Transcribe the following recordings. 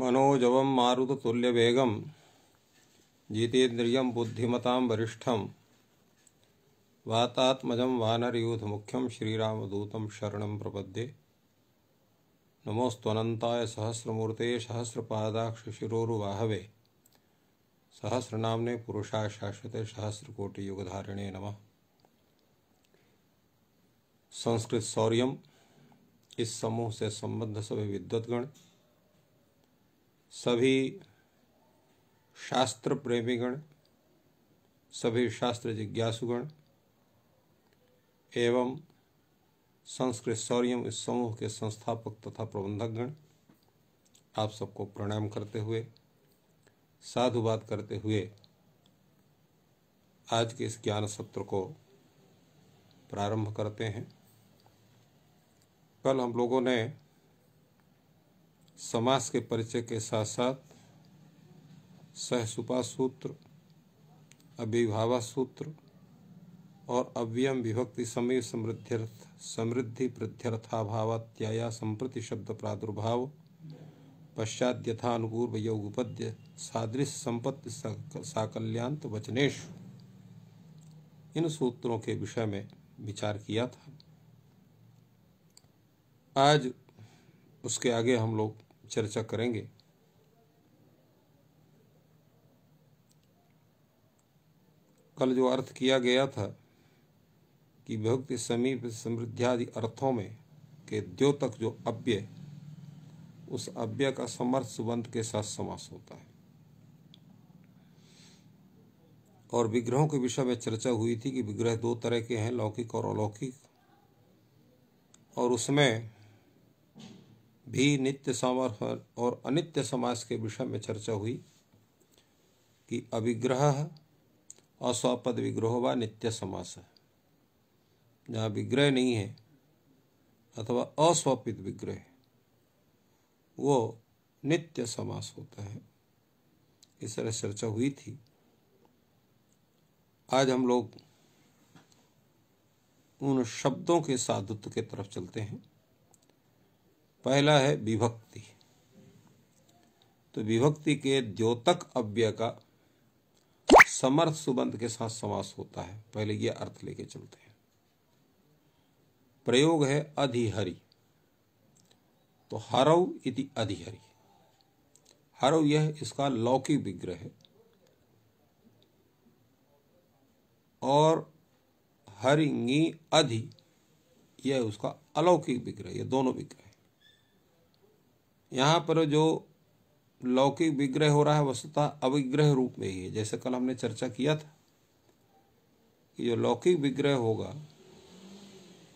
मनोजव मनोजवं मारुततुल्यवेगं बुद्धिमता वरिष्ठ वातात्मज वानरयूथ मुख्यम श्रीरामदूत शरण प्रपद्ये नमोस्तनताय सहस्रमूर्ते सहस्रपादाक्षशिरोहवे सहस्रना पुरुषा शाश्वते सहस्रकोटियुगधारिणे नम संस्कृत सौर्यम इस समूह से संबद्ध सभी विद्वत्गण सभी शास्त्र प्रेमीगण सभी शास्त्र जिज्ञासुगण एवं संस्कृत सौर्यम इस समूह के संस्थापक तथा प्रबंधकगण आप सबको प्रणाम करते हुए साधुवाद करते हुए आज के इस ज्ञान सत्र को प्रारंभ करते हैं कल हम लोगों ने समास के परिचय के साथ साथ सहसुपा सूत्र अभिभावा सूत्र और अव्ययम विभक्ति समय समृद्ध्यर्थ समृद्धि प्रत्यर्थाभावात्याया संप्रति शब्द प्रादुर्भाव पश्चात यथानुपूर्व योग उपद्य सादृश संपत्ति साकल्यान्त वचनेश इन सूत्रों के विषय में विचार किया था आज उसके आगे हम लोग चर्चा करेंगे कल जो अर्थ किया गया था कि भक्ति समीप समृद्धियादि अर्थों में के द्योतक जो अव्यय उस अव्यय का समर्थ सुबंध के साथ समास होता है और विग्रहों के विषय में चर्चा हुई थी कि विग्रह दो तरह के हैं लौकिक और अलौकिक और उसमें भी नित्य समर्पण और अनित्य समास के विषय में चर्चा हुई कि अविग्रह अस्वपद विग्रह व नित्य समास है जहाँ विग्रह नहीं है अथवा अस्वपित विग्रह वो नित्य समास होता है इस तरह चर्चा हुई थी आज हम लोग उन शब्दों के साधुत्व के तरफ चलते हैं पहला है विभक्ति तो विभक्ति के द्योतक अव्यय का समर्थ सुबंध के साथ समास होता है पहले यह अर्थ लेके चलते हैं प्रयोग है अधिहरि तो हरऊ इति अधिहरि हरऊ यह इसका लौकिक विग्रह है और हरिंगी अधि यह उसका अलौकिक विग्रह यह दोनों विग्रह यहाँ पर जो लौकिक विग्रह हो रहा है वस्तुता अविग्रह रूप में ही है जैसे कल हमने चर्चा किया था कि जो लौकिक विग्रह होगा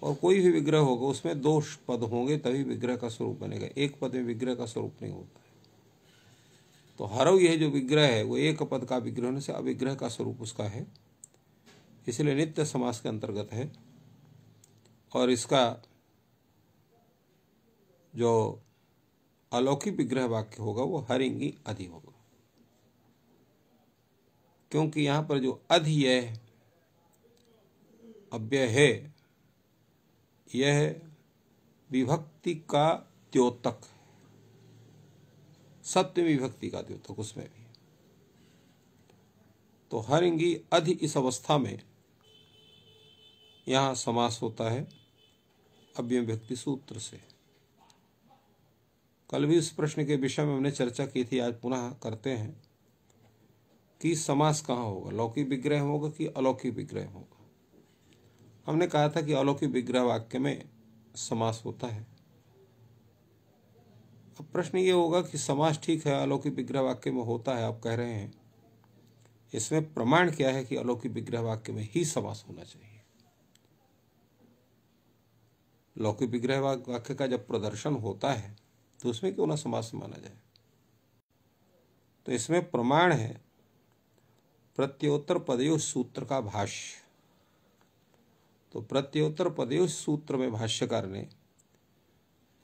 और कोई भी विग्रह होगा उसमें दो पद होंगे तभी विग्रह का स्वरूप बनेगा एक पद में विग्रह का स्वरूप नहीं होता है तो हरव यह जो विग्रह है वो एक पद का विग्रह होने से अविग्रह का स्वरूप उसका है इसलिए नित्य समास के अंतर्गत है और इसका जो अलौकिक विग्रह वाक्य होगा वो हरिंगी अधि होगा क्योंकि यहां पर जो अधि अव्यय है यह विभक्ति का द्योतक सत्य विभक्ति का द्योतक उसमें भी तो हरिंगी अधि इस अवस्था में यहां समास होता है अव्यय व्यक्ति सूत्र से कल भी उस प्रश्न के विषय में हमने चर्चा की थी आज पुनः करते हैं कि समास कहाँ होगा लौकिक विग्रह होगा कि अलौकिक विग्रह होगा हमने कहा था कि अलौकिक विग्रह वाक्य में समास होता है अब प्रश्न ये होगा कि समास ठीक है अलौकिक विग्रह वाक्य में होता है आप कह रहे हैं इसमें प्रमाण क्या है कि अलौकिक विग्रह वाक्य में ही समास होना चाहिए लौकिक विग्रह वाक्य का जब प्रदर्शन होता है तो उसमें क्यों ना समास माना जाए तो इसमें प्रमाण है प्रत्योत्तर पदयु सूत्र का भाष्य तो प्रत्योत्तर पदयु सूत्र में भाष्यकार ने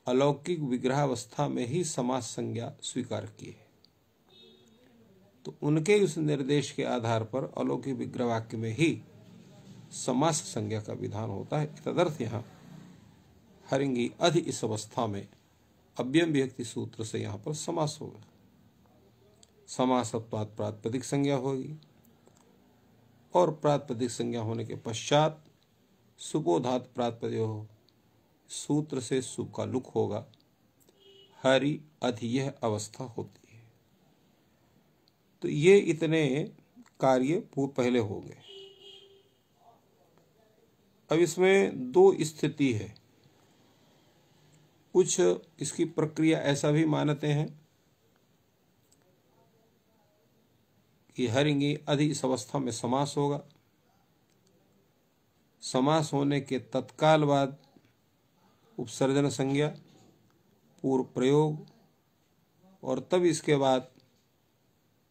अलौकिक विग्रह अवस्था में ही समास संज्ञा स्वीकार की है तो उनके उस निर्देश के आधार पर अलौकिक विग्रह वाक्य में ही समास संज्ञा का विधान होता है तदर्थ यहाँ हरिंगी अधि इस अवस्था में अव्यम व्यक्ति सूत्र से यहाँ पर समास होगा समासत्वात प्रातपदिक संज्ञा होगी और प्रातपदिक संज्ञा होने के पश्चात सुबोधात प्रातपदय हो सूत्र से सुख का लुक होगा हरि अधि यह अवस्था होती है तो ये इतने कार्य पूर्व पहले हो गए अब इसमें दो स्थिति है कुछ इसकी प्रक्रिया ऐसा भी मानते हैं कि हर इंगी अधि इस अवस्था में समास होगा समास होने के तत्काल बाद उपसर्जन संज्ञा पूर्व प्रयोग और तब इसके बाद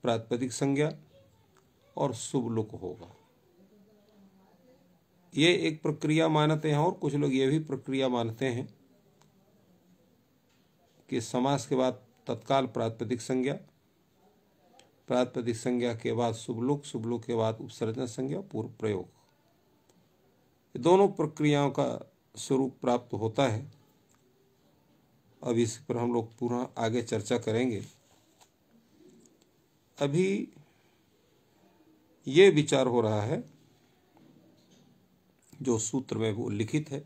प्रातपदिक संज्ञा और शुभ लुक होगा ये एक प्रक्रिया मानते हैं और कुछ लोग ये भी प्रक्रिया मानते हैं कि समास के बाद तत्काल प्रातपदिक संज्ञा प्रातपदिक संज्ञा के बाद शुभलोक शुभलोक के बाद उपसर्जन संज्ञा पूर्व प्रयोग दोनों प्रक्रियाओं का स्वरूप प्राप्त होता है अब इस पर हम लोग पूरा आगे चर्चा करेंगे अभी ये विचार हो रहा है जो सूत्र में वो लिखित है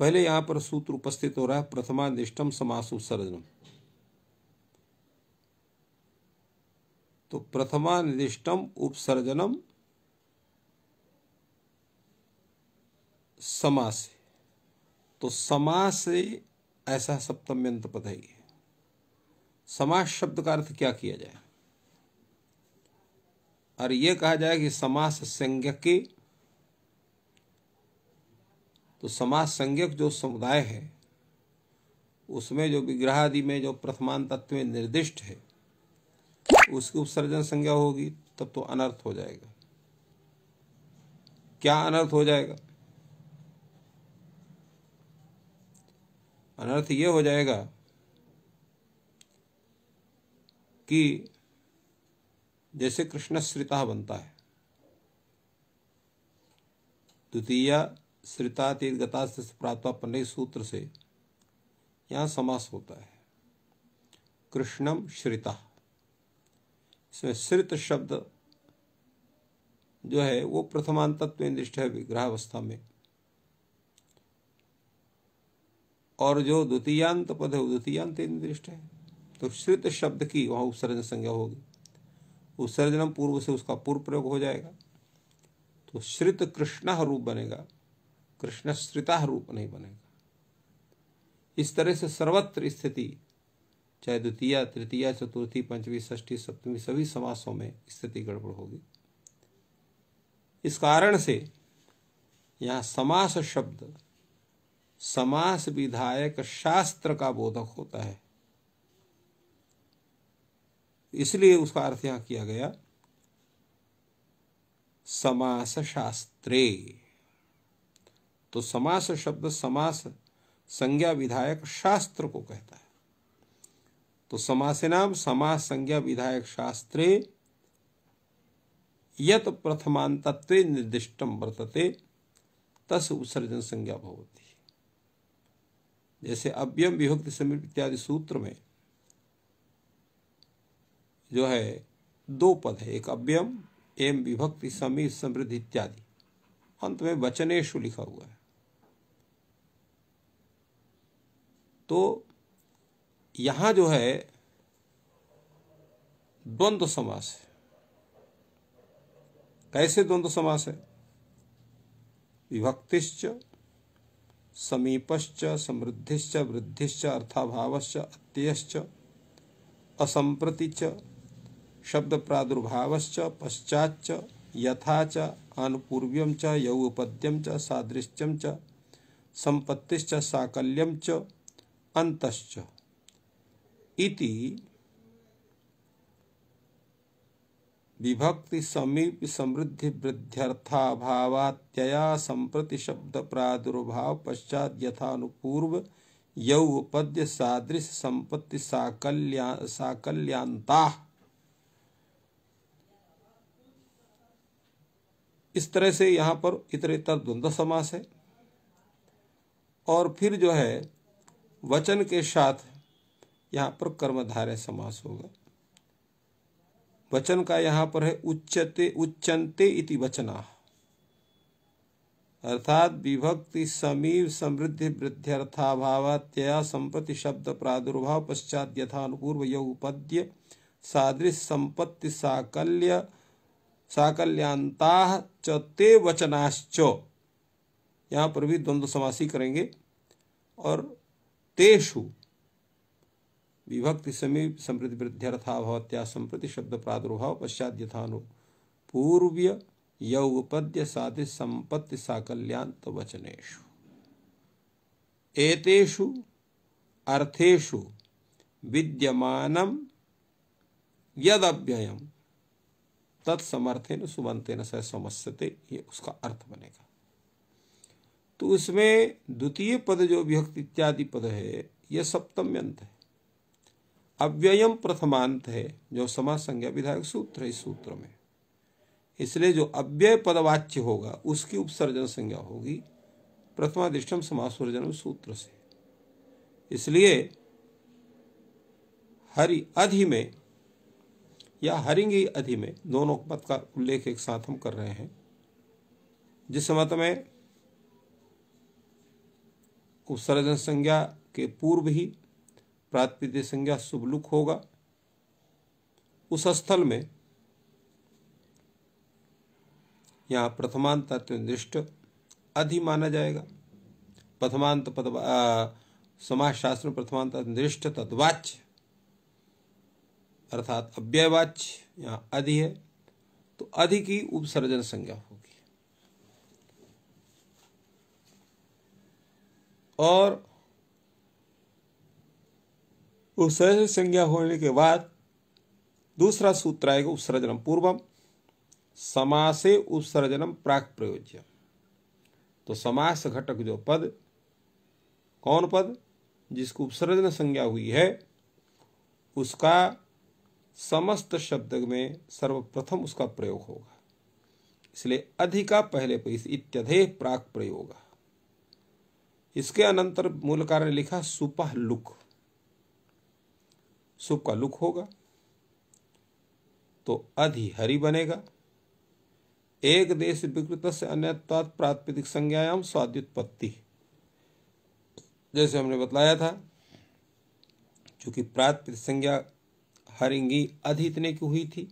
पहले यहां पर सूत्र उपस्थित हो रहा है प्रथमा निष्ठम समासुसर्जनम तो प्रथमा निष्ठम उपसर्जनम समास तो समास ऐसा सप्तम्यंत पद है समास शब्द का अर्थ क्या किया जाए और यह कहा जाए कि समास संज्ञा के तो समाज संज्ञक जो समुदाय है उसमें जो विग्रह आदि में जो प्रथमान तत्व में निर्दिष्ट है उसकी उपसर्जन संज्ञा होगी तब तो अनर्थ हो जाएगा क्या अनर्थ हो जाएगा अनर्थ यह हो जाएगा कि जैसे कृष्ण श्रिता बनता है द्वितीया श्रितातीत से प्राप्त पन्ने सूत्र से यहाँ समास होता है कृष्णम श्रिता इसमें श्रित शब्द जो है वो प्रथमान तत्व निष्ठ है अवस्था में और जो द्वितीयांत पद है वो द्वितीयांत निर्दिष्ट है तो श्रित शब्द की वहां उपसर्जन संज्ञा होगी उत्सर्जनम पूर्व से उसका पूर्व प्रयोग हो जाएगा तो श्रित कृष्ण रूप बनेगा कृष्ण श्रिता रूप नहीं बनेगा इस तरह से सर्वत्र स्थिति चाहे द्वितीय तृतीय चतुर्थी पंचमी षष्ठी सप्तमी सभी समासों में स्थिति गड़बड़ होगी इस कारण से यहाँ समास शब्द समास विधायक शास्त्र का बोधक होता है इसलिए उसका अर्थ यहां किया गया समास शास्त्रे तो समास शब्द समास संज्ञा विधायक शास्त्र को कहता है तो समासे नाम समास संज्ञा विधायक शास्त्रे यत प्रथमांतत्व निर्दिष्टम वर्तते तस उत्सर्जन संज्ञा भवती जैसे अव्यम विभक्ति समीप इत्यादि सूत्र में जो है दो पद है एक अव्यम एवं विभक्ति समीप समृद्धि इत्यादि अंत में वचनेशु लिखा हुआ है तो यहाँ जो है द्वंद्व समास है कैसे द्वंद्व समास है विभक्तिश्च समीपश्च समृद्धिश्च वृद्धिश्च अर्थाभावश्च अत्ययश्च असंप्रति च शब्द प्रादुर्भावश्च पश्चाच्च यथा च अनुपूर्व्यम च यौपद्यम च सादृश्यम च संपत्तिश्च साकल्यम च अंतश्च इति विभक्ति समीप समृद्धि वृद्ध्यर्थाभावात्यया संप्रति शब्द प्रादुर्भाव पश्चात यथानुपूर्व यौ पद्य सादृश संपत्ति साकल्या साकल्यांता इस तरह से यहाँ पर इतरेतर द्वंद्व समास है और फिर जो है वचन के साथ यहाँ पर कर्मधारय समास होगा वचन का यहाँ पर है उच्चते उच्चंते इति वचना अर्थात विभक्ति समीप समृद्धि तया संपत्ति शब्द प्रादुर्भाव पश्चात यथानुपूर्व योगपद्य सादृश संपत्ति साकल्य साकल्यांता चे वचनाश्च यहाँ पर भी द्वंद्व समासी करेंगे और तेषु विभक्ति समीप संप्रति वृद्ध्यर्थाभवत्या संप्रति शब्द प्रादुर्भाव पश्चात यथानु पूर्व्य यौपद्य साधि संपत्ति साकल्यान्त वचनेषु एतेषु अर्थेषु विद्यमानं यदव्ययम तत्समर्थेन सुमंतेन सह समस्यते ये उसका अर्थ बनेगा तो उसमें द्वितीय पद जो विभक्त इत्यादि पद है यह सप्तम अंत है अव्ययम प्रथमांत है जो समाज संज्ञा विधायक सूत्र है इस सूत्र में इसलिए जो अव्यय पदवाच्य होगा उसकी उपसर्जन संज्ञा होगी प्रथमाधिष्ठम समासर्जन सूत्र से इसलिए हरि अधि में या हरिंगी अधि में दोनों मत का उल्लेख एक साथ हम कर रहे हैं जिस मत में उपसर्जन संज्ञा के पूर्व ही प्रातपित्य संज्ञा शुभलुक होगा उस स्थल में यहाँ प्रथमांत तत्वनिष्ठ अधि माना जाएगा प्रथमांत पद शास्त्र में प्रथमांत निर्दिष्ट तद्वाच्य अर्थात अव्ययवाच्य यहाँ अधि है तो अधि की उपसर्जन संज्ञा हो और उपसर्जन संज्ञा होने के बाद दूसरा सूत्र आएगा उपसर्जनम पूर्वम समासे उपसर्जनम प्राक प्रयोज्य तो समास घटक जो पद कौन पद जिसको उपसर्जन संज्ञा हुई है उसका समस्त शब्द में सर्वप्रथम उसका प्रयोग होगा इसलिए अधिका पहले पर इस इत्यधे प्राक प्रयोग इसके अनंतर मूल कारण लिखा सुपह लुक सुप का लुक होगा तो हरि बनेगा एक देश विकृत से अन्य प्रातिपदिक संज्ञायाम स्वाद्युत्पत्ति जैसे हमने बताया था चूंकि प्रातिपदिक संज्ञा हरिंगी अधि इतने की हुई थी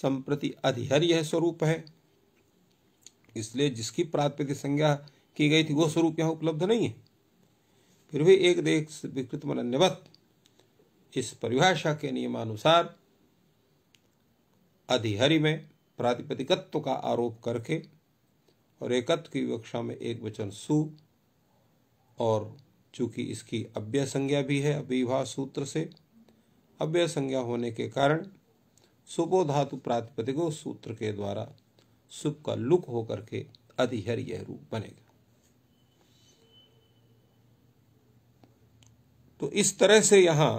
संप्रति अधिहर यह स्वरूप है इसलिए जिसकी प्रातिपदिक संज्ञा की गई थी वो स्वरूप यहाँ उपलब्ध नहीं है फिर भी एक देश विकृत मनन्यवत इस परिभाषा के नियमानुसार अधिहरि में प्रातिपदिकत्व का आरोप करके और एकत्व की विवक्षा में एक वचन सु और चूंकि इसकी अव्य संज्ञा भी है अभिभा सूत्र से अव्य संज्ञा होने के कारण सुपो प्रातिपदिको सूत्र के द्वारा सुप का लुक होकर के अधिहर यह रूप बनेगा तो इस तरह से यहाँ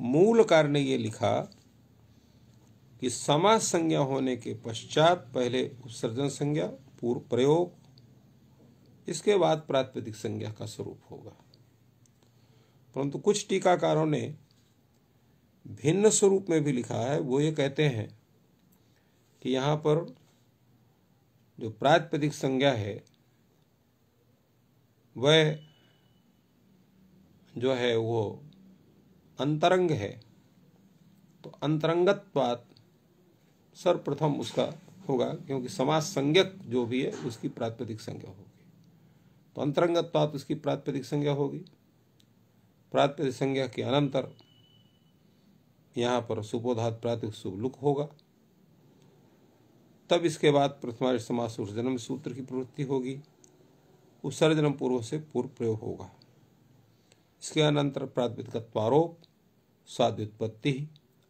मूलकार ने ये लिखा कि समास संज्ञा होने के पश्चात पहले उपसर्जन संज्ञा पूर्व प्रयोग इसके बाद प्रातिपदिक संज्ञा का स्वरूप होगा परंतु कुछ टीकाकारों ने भिन्न स्वरूप में भी लिखा है वो ये कहते हैं कि यहाँ पर जो प्रातिपदिक संज्ञा है वह जो है वो अंतरंग है तो अंतरंगत्वात सर्वप्रथम उसका होगा क्योंकि समाज संज्ञक जो भी है उसकी प्रातिपदिक संज्ञा होगी तो अंतरंगत्वात उसकी प्रातिपदिक संज्ञा होगी प्रातिपदिक संज्ञा के अनंतर यहाँ पर सुपोधात प्रातिक सुभलुक होगा तब इसके बाद प्रथमारी समास जन्म सूत्र की प्रवृत्ति होगी उत्सर्जनम पूर्व से पूर्व प्रयोग होगा इसके अनंतर प्राथमिकत्वारोप स्वाद्युत्पत्ति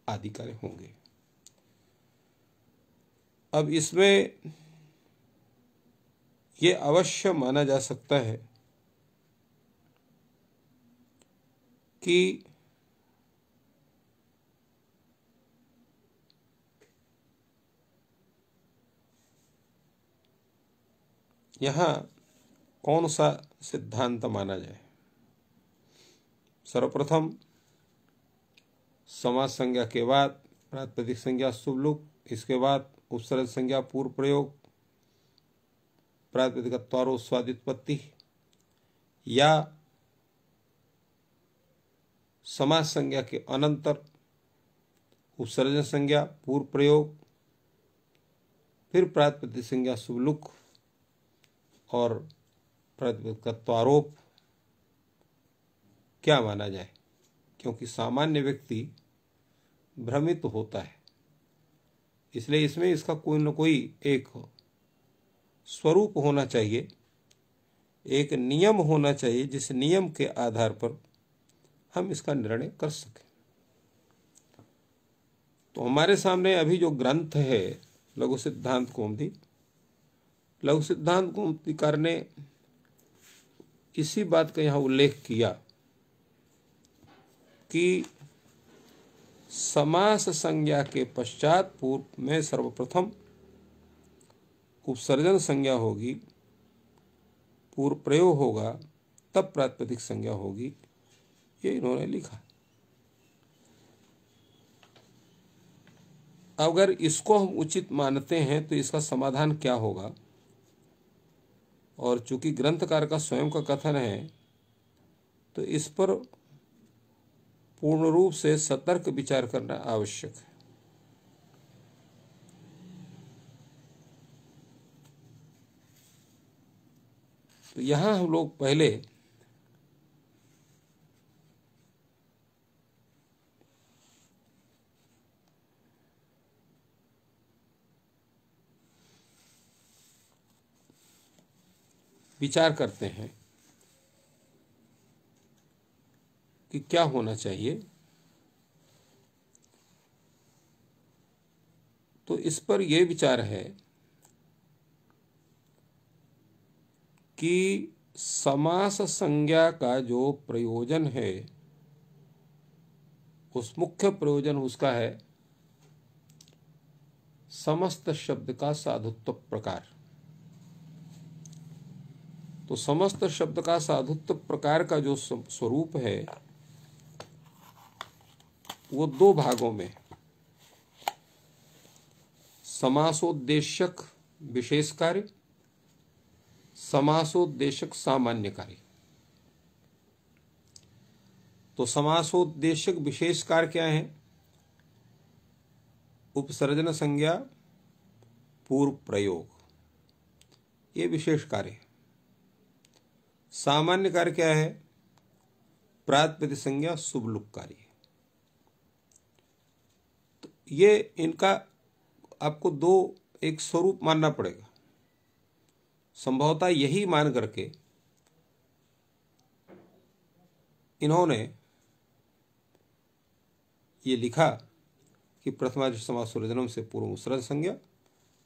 आदि कार्य होंगे अब इसमें ये अवश्य माना जा सकता है कि यहां कौन सा सिद्धांत माना जाए सर्वप्रथम समाज संज्ञा के बाद प्रातपदिक संज्ञा शुभलुक इसके बाद उपसर्ग संज्ञा पूर्व प्रयोग प्रातपदिक त्वारो स्वादुत्पत्ति या समाज संज्ञा के अनंतर उपसर्जन संज्ञा पूर्व प्रयोग फिर प्रातपति संज्ञा शुभलुक और प्रातपदिक तत्वारोप क्या माना जाए क्योंकि सामान्य व्यक्ति भ्रमित तो होता है इसलिए इसमें इसका कोई न कोई एक स्वरूप होना चाहिए एक नियम होना चाहिए जिस नियम के आधार पर हम इसका निर्णय कर सकें तो हमारे सामने अभी जो ग्रंथ है लघु सिद्धांत कौमदी लघु सिद्धांत कौमदीकार ने इसी बात का यहाँ उल्लेख किया कि समास संज्ञा के पश्चात पूर्व में सर्वप्रथम उपसर्जन संज्ञा होगी पूर्व प्रयोग होगा तब प्रातिपदिक संज्ञा होगी ये इन्होंने लिखा अगर इसको हम उचित मानते हैं तो इसका समाधान क्या होगा और चूंकि ग्रंथकार का स्वयं का कथन है तो इस पर पूर्ण रूप से सतर्क विचार करना आवश्यक है तो यहां हम लोग पहले विचार करते हैं कि क्या होना चाहिए तो इस पर यह विचार है कि समास संज्ञा का जो प्रयोजन है उस मुख्य प्रयोजन उसका है समस्त शब्द का साधुत्व प्रकार तो समस्त शब्द का साधुत्व प्रकार का जो स्वरूप है वो दो भागों में समासोद्देशक विशेष कार्य समासोद्देशक सामान्य कार्य तो समासोद्देशक विशेष कार्य क्या है उपसर्जन संज्ञा पूर्व प्रयोग ये विशेष कार्य सामान्य कार्य क्या है प्रातपति संज्ञा शुभलुक कार्य ये इनका आपको दो एक स्वरूप मानना पड़ेगा संभवतः यही मान करके इन्होंने ये लिखा कि प्रथमा समाज सर्वजनम से पूर्व उत्सर्जन संज्ञा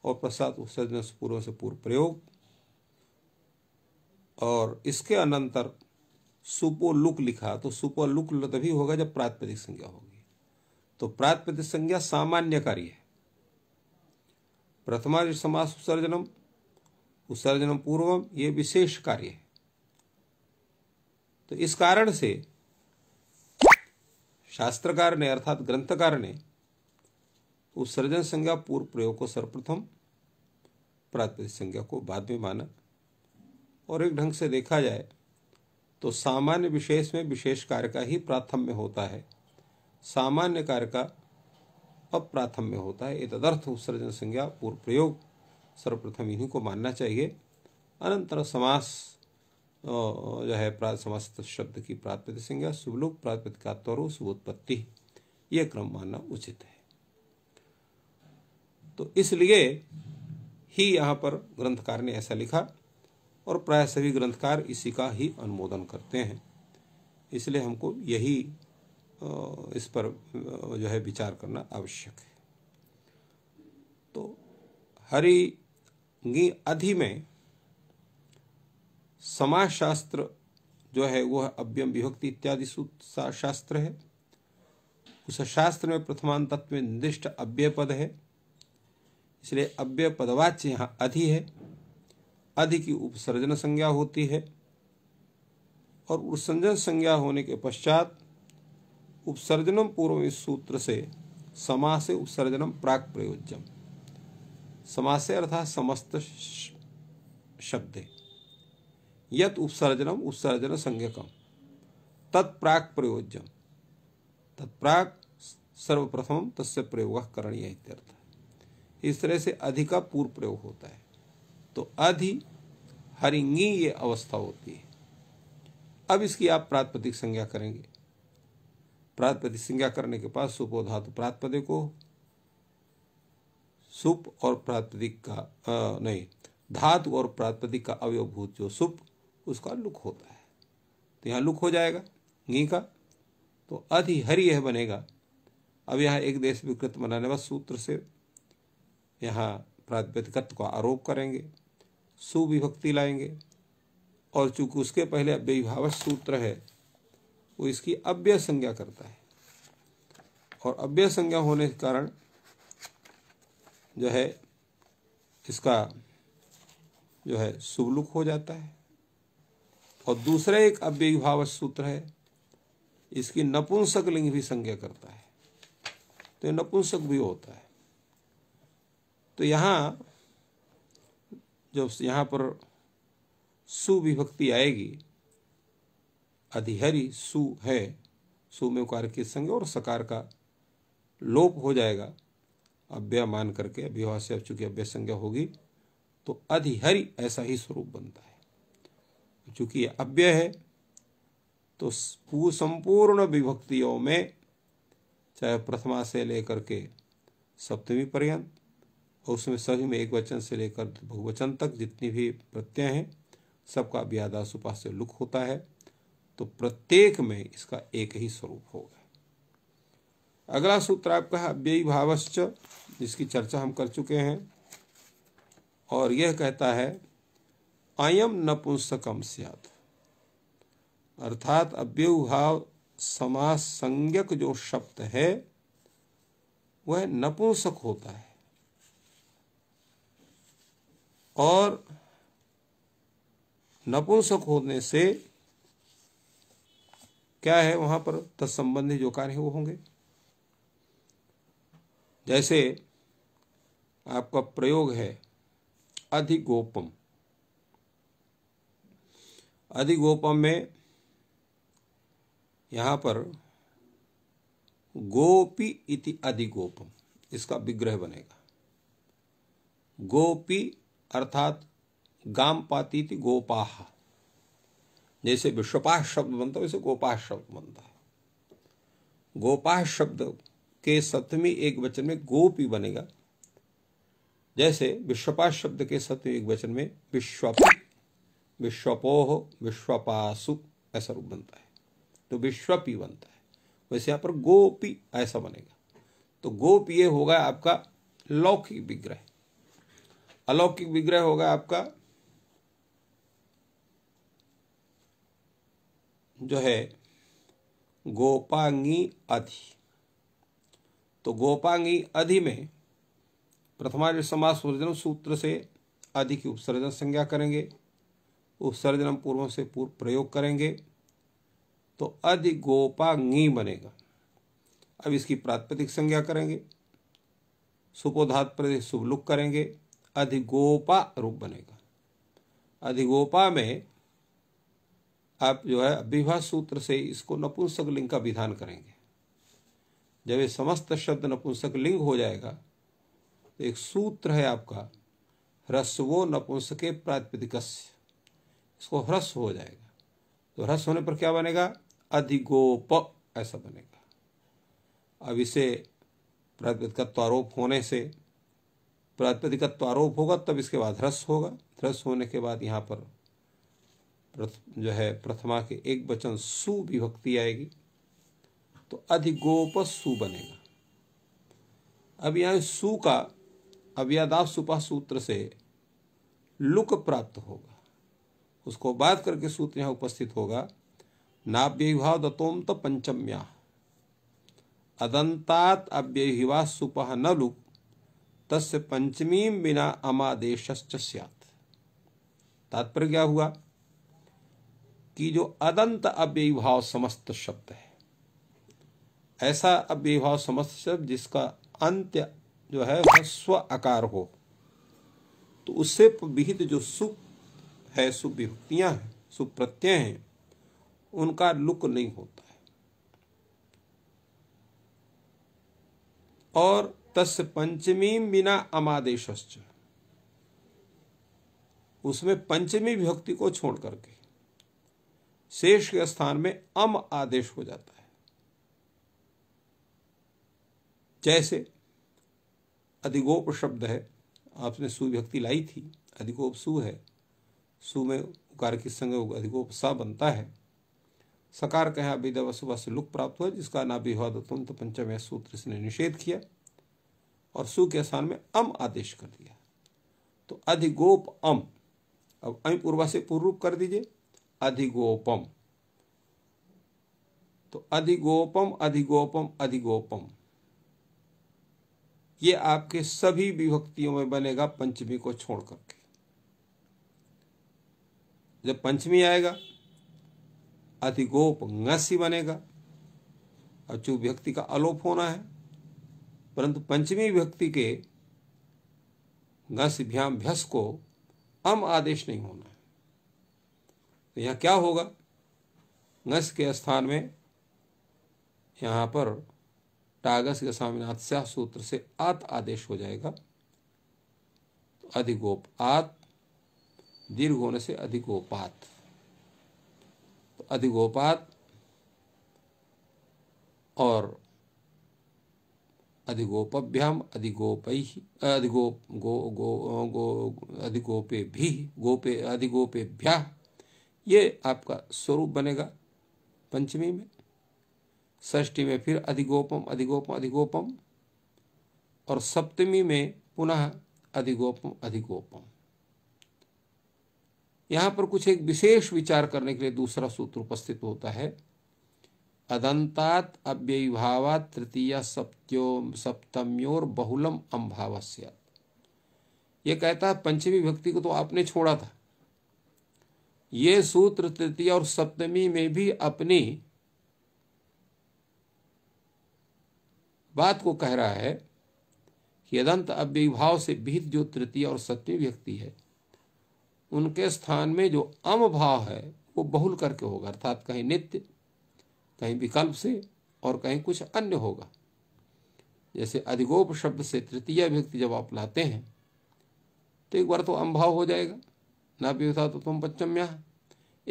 और प्रसाद उत्सर्जन से पूर्व से पूर्व प्रयोग और इसके अनंतर सुपोलुक लिखा तो सुपोलुक तभी होगा जब प्रातपदिक संज्ञा होगी तो प्रात संज्ञा सामान्य कार्य है प्रथमा समास उत्सर्जनम उत्सर्जनम पूर्वम ये विशेष कार्य है तो इस कारण से शास्त्रकार ने अर्थात ग्रंथकार ने उत्सर्जन संज्ञा पूर्व प्रयोग को सर्वप्रथम प्रातिपद संज्ञा को बाद में माना और एक ढंग से देखा जाए तो सामान्य विशेष में विशेष कार्य का ही प्राथम्य होता है सामान्य कार्य का अप्राथम्य होता है तदर्थ उत्सर्जन संज्ञा पूर्व प्रयोग सर्वप्रथम इन्हीं को मानना चाहिए अनंतर समास जो है समस्त शब्द की प्राप्त संज्ञा शुभलोक प्राप्त का त्वरो शुभोत्पत्ति यह क्रम मानना उचित है तो इसलिए ही यहाँ पर ग्रंथकार ने ऐसा लिखा और प्राय सभी ग्रंथकार इसी का ही अनुमोदन करते हैं इसलिए हमको यही इस पर जो है विचार करना आवश्यक है तो हरि गी अधि में समाजशास्त्र जो है वह अव्यम विभक्ति इत्यादि शास्त्र है उस शास्त्र में प्रथमान तत्व में निर्दिष्ट अव्यय पद है इसलिए अव्यय पदवाच्य यहाँ अधि है अधि की उपसर्जन संज्ञा होती है और उपसर्जन संज्ञा होने के पश्चात उपसर्जनम पूर्व इस सूत्र से समास से उपसर्जनम प्राक प्रयोज्यम समा से अर्थात समस्त शब्द यत उपसर्जनम उपसर्जन संज्ञकम तत्प्राक प्रयोज्यम तत्प्राक सर्वप्रथम तस्य प्रयोग करणीय इत्यर्थ इस तरह से अधि का पूर्व प्रयोग होता है तो अधि हरिंगी ये अवस्था होती है अब इसकी आप प्रातपतिक संज्ञा करेंगे प्रातपदी संज्ञा करने के बाद सुप और धातु प्रातपदे को सुप और प्रातपदिक का आ, नहीं धातु और प्रातपदिक का अवयभूत जो सुप उसका लुक होता है तो यहाँ लुक हो जाएगा घी का तो अधि हरि यह बनेगा अब यहाँ एक देश विकृत बनाने वाले सूत्र से यहाँ प्रातपदिकत्व का आरोप करेंगे सुविभक्ति लाएंगे और चूंकि उसके पहले विभाव सूत्र है वो इसकी अव्यय संज्ञा करता है और अव्यय संज्ञा होने के कारण जो है इसका जो है सुवलुक हो जाता है और दूसरा एक विभाव सूत्र है इसकी नपुंसक लिंग भी संज्ञा करता है तो नपुंसक भी होता है तो यहाँ जब यहाँ पर सुविभक्ति आएगी अधिहरी सु है सु में उकार के संज्ञा और सकार का लोप हो जाएगा अभ्या मान करके अभ्यवाह से अब चूंकि अभ्य संज्ञा होगी तो अधिहरि ऐसा ही स्वरूप बनता है चूंकि अभ्य है तो संपूर्ण विभक्तियों में चाहे प्रथमा से लेकर के सप्तमी पर्यंत और उसमें सभी में एक वचन से लेकर बहुवचन तक जितनी भी प्रत्यय हैं सबका व्यादास उपास्य लुक होता है तो प्रत्येक में इसका एक ही स्वरूप होगा अगला सूत्र आपका है अव्ययी भावश्च जिसकी चर्चा हम कर चुके हैं और यह कहता है अयम नपुंसकम सियात अर्थात अव्यवभाव समास संज्ञक जो शब्द है वह नपुंसक होता है और नपुंसक होने से क्या है वहां पर तत्संबंधी जो कार्य वो होंगे जैसे आपका प्रयोग है अधिगोपम अधिगोपम में यहां पर गोपी इति अधिगोपम इसका विग्रह बनेगा गोपी अर्थात गाम पाती गोपाहा जैसे विश्वपाश शब्द बनता है वैसे गोपाश शब्द बनता है गोपाश शब्द के सप्तमी एक वचन में गोपी बनेगा जैसे विश्वपाश शब्द के सप्तमी एक वचन में विश्वप विश्वपोह विश्वपासु ऐसा रूप बनता है तो विश्वपी बनता है वैसे यहां पर गोपी ऐसा बनेगा तो गोप ये होगा आपका लौकिक विग्रह अलौकिक विग्रह होगा आपका जो है गोपांगी अधि तो गोपांगी अधि में प्रथमा समाज सर्जन सूत्र से अधि की उपसर्जन संज्ञा करेंगे उपसर्जन पूर्व से पूर्व प्रयोग करेंगे तो अधि गोपांगी बनेगा अब इसकी प्रातपतिक संज्ञा करेंगे सुपोधात प्रदेश शुभलुक करेंगे अधिगोपा रूप बनेगा अधिगोपा में आप जो है विवाह सूत्र से इसको नपुंसक लिंग का विधान करेंगे जब ये समस्त शब्द नपुंसक लिंग हो जाएगा तो एक सूत्र है आपका ह्रस्वो नपुंसके प्रातिपदिकस्य इसको ह्रस हो जाएगा तो ह्रस होने पर क्या बनेगा अधिगोप ऐसा बनेगा अब इसे प्रातिपदिकत्व आरोप होने से प्रातिपदिकत्व आरोप होगा तब इसके बाद ह्रस होगा ह्रस होने के बाद यहाँ पर जो है प्रथमा के एक वचन सु विभक्ति आएगी तो अधिगोप सु बनेगा अब यहाँ सु का अव्यादाप सुपा सूत्र से लुक प्राप्त होगा उसको बात करके सूत्र यहाँ उपस्थित होगा नाभ्यवाद दतोम तो पंचम्या अदंतात अव्यहिवा सुपह न लुक तस् पंचमी बिना अमादेश तात्पर्य क्या हुआ कि जो अदंत अव्ययभाव समस्त शब्द है ऐसा अव्ययभाव समस्त शब्द जिसका अंत्य जो है वह स्व आकार हो तो उससे विहित जो सुख है सुविभक्तियां हैं सुप्रत्यय हैं उनका लुक नहीं होता है और तस् पंचमी बिना अमादेश उसमें पंचमी विभक्ति को छोड़ करके शेष के स्थान में अम आदेश हो जाता है जैसे अधिगोप शब्द है आपने सुव्यक्ति लाई थी अधिगोप सु है सु में उकार की संग अधिगोप सा बनता है सकार कहा अभिदव सुबह से लुक प्राप्त हुआ जिसका नाभिवाद तुंत पंचम सूत्र ने निषेध किया और सु के स्थान में अम आदेश कर दिया तो अधिगोप अम अब अम पूर्वा से पूर्व रूप कर दीजिए अधिगोपम तो अधिगोपम अधिगोपम अधिगोपम ये आपके सभी विभक्तियों में बनेगा पंचमी को छोड़ करके जब पंचमी आएगा अधिगोप ngasi बनेगा और चूं व्यक्ति का अलोप होना है परंतु पंचमी व्यक्ति के ngasi भ्याम भ्यस को अम आदेश नहीं होना है तो यह क्या होगा नस के स्थान में यहाँ पर टागस के स्वामीनाथ स्या सूत्र से आत आदेश हो जाएगा तो अधिगोप आत दीर्घ होने से अधिगोपात तो अधिगोपात और अधिगोपभ्याम अधिगोप अधिगोप गो गो गो अधिगोपे भी गोपे अधिगोपेभ्या ये आपका स्वरूप बनेगा पंचमी में षष्ठी में फिर अधिगोपम अधिगोपम अधिगोपम और सप्तमी में पुनः अधिगोपम अधिगोपम यहां पर कुछ एक विशेष विचार करने के लिए दूसरा सूत्र उपस्थित होता है अदंतात भाव तृतीय सप्त्यो सप्तम्योर बहुलम अम्भाव ये कहता है पंचमी भक्ति को तो आपने छोड़ा था ये सूत्र तृतीय और सप्तमी में भी अपनी बात को कह रहा है कि अदंत अव्यभाव से भीत जो तृतीय और सप्तमी व्यक्ति है उनके स्थान में जो अम भाव है वो बहुल करके होगा अर्थात कहीं नित्य कहीं विकल्प से और कहीं कुछ अन्य होगा जैसे अधिगोप शब्द से तृतीय व्यक्ति जब आप लाते हैं तो एक बार तो अम्भाव हो जाएगा ना पिबसा तो तुम पच्चम्या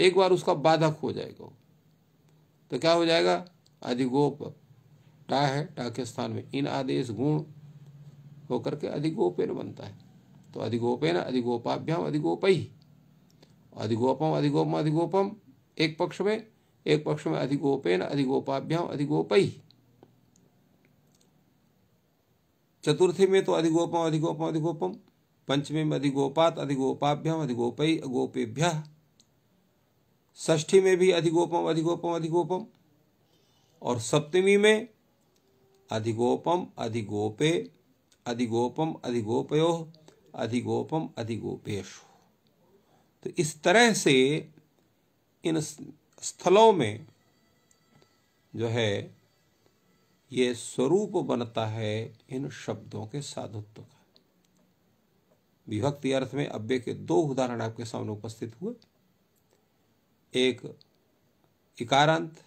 एक बार उसका बाधक हो जाएगा तो क्या हो जाएगा अधिगोप टा है टा के स्थान में इन आदेश गुण होकर के अधिगोपेन बनता है तो अधिगोपेन अधिगोपाभ्याम अधिगोप ही अधिगोपम अधिगोपम अधिगोपम एक पक्ष में एक पक्ष में अधिगोपेन अधिगोपाभ्याम अधिगोप ही चतुर्थी में तो अधिगोपम अधिगोपम अधिगोपम पंचमी में अधिगोपात अधिगोपाभ्यम अधिगोपी अगोपेभ्य ष्ठी में भी अधिगोपम अधिगोपम अधिगोपम और सप्तमी में अधिगोपम अधिगोपे अधिगोपम अधिगोपयो अधिगोपम अधिगोपेश तो इस तरह से इन स्थलों में जो है ये स्वरूप बनता है इन शब्दों के साधुत्व का विभक्ति अर्थ में अव्यय के दो उदाहरण आपके सामने उपस्थित हुए एक इकारांत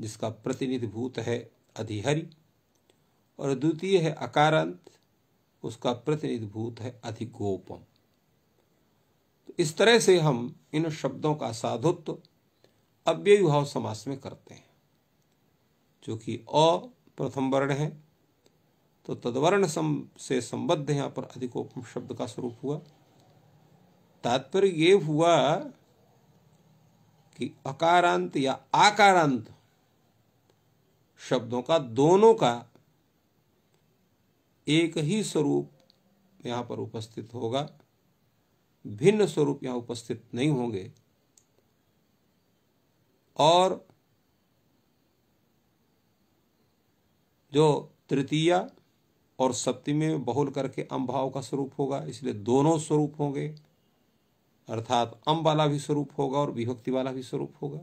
जिसका प्रतिनिधि भूत है अधिहरि और द्वितीय है अकारांत उसका प्रतिनिधि भूत है अधिगोपम तो इस तरह से हम इन शब्दों का साधुत्व अव्यय भाव समास में करते हैं जो कि अ प्रथम वर्ण है तो तदवर्ण सम से संबद्ध यहाँ पर अधिकोपम शब्द का स्वरूप हुआ तात्पर्य ये हुआ कि अकारांत या आकारांत शब्दों का दोनों का एक ही स्वरूप यहाँ पर उपस्थित होगा भिन्न स्वरूप यहाँ उपस्थित नहीं होंगे और जो तृतीया और सप्ति में बहुल करके अम भाव का स्वरूप होगा इसलिए दोनों स्वरूप होंगे अर्थात अम वाला भी स्वरूप होगा और विभक्ति वाला भी स्वरूप होगा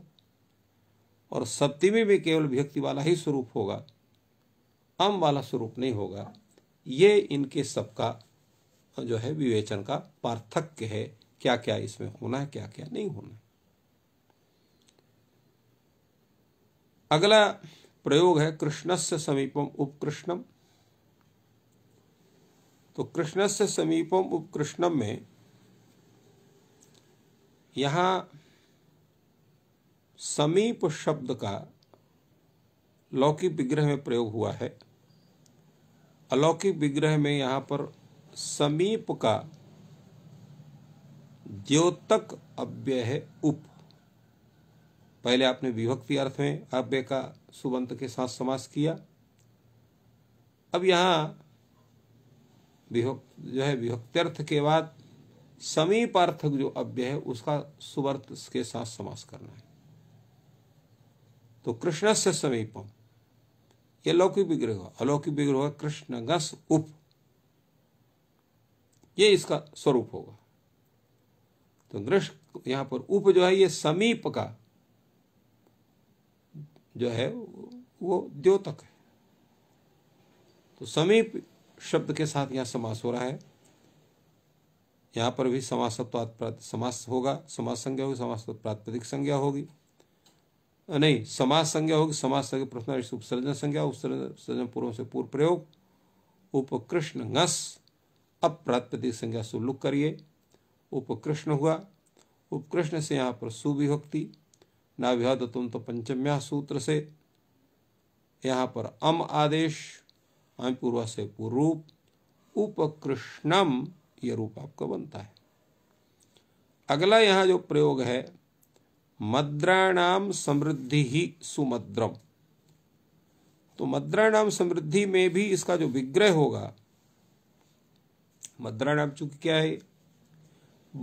और सप्ति में भी केवल विभक्ति वाला ही स्वरूप होगा अम वाला स्वरूप नहीं होगा ये इनके सबका जो है विवेचन का पार्थक्य है क्या क्या इसमें होना है क्या क्या नहीं होना है अगला प्रयोग है कृष्णस्य समीपम उपकृष्णम तो कृष्ण से समीपम उपकृष्णम में यहाँ समीप शब्द का लौकिक विग्रह में प्रयोग हुआ है अलौकिक विग्रह में यहाँ पर समीप का द्योतक अव्यय है उप पहले आपने विभक्ति अर्थ में अव्यय का सुबंत के साथ समास किया अब यहाँ विभक्त जो है विभक्त्यर्थ के बाद समीप अर्थ जो अव्य है उसका सुवर्त के साथ समास करना है तो कृष्ण से समीपम ये लौकिक विग्रह अलौकिक विग्रह कृष्ण गस उप ये इसका स्वरूप होगा तो कृष्ण यहां पर उप जो है ये समीप का जो है वो द्योतक है तो समीप शब्द के साथ यहाँ समास हो रहा है यहाँ पर भी समासत्वात् समास होगा समास संज्ञा होगी समास प्रातिपदिक संज्ञा होगी नहीं समास संज्ञा होगी समास संज्ञा प्रश्न उपसर्जन संज्ञा उपसर्जन पूर्व से पूर्व प्रयोग उपकृष्ण घस अब संज्ञा सुलुक करिए उपकृष्ण हुआ उपकृष्ण से यहाँ पर सुविभक्ति ना विवाद तुम तो पंचम्या सूत्र से यहाँ पर अम आदेश हमें पूर्व से पूर्व उपकृष्णम यह रूप आपका बनता है अगला यहां जो प्रयोग है मद्राणाम समृद्धि ही सुमद्रम तो मद्राणाम समृद्धि में भी इसका जो विग्रह होगा मद्राणाम चूंकि क्या है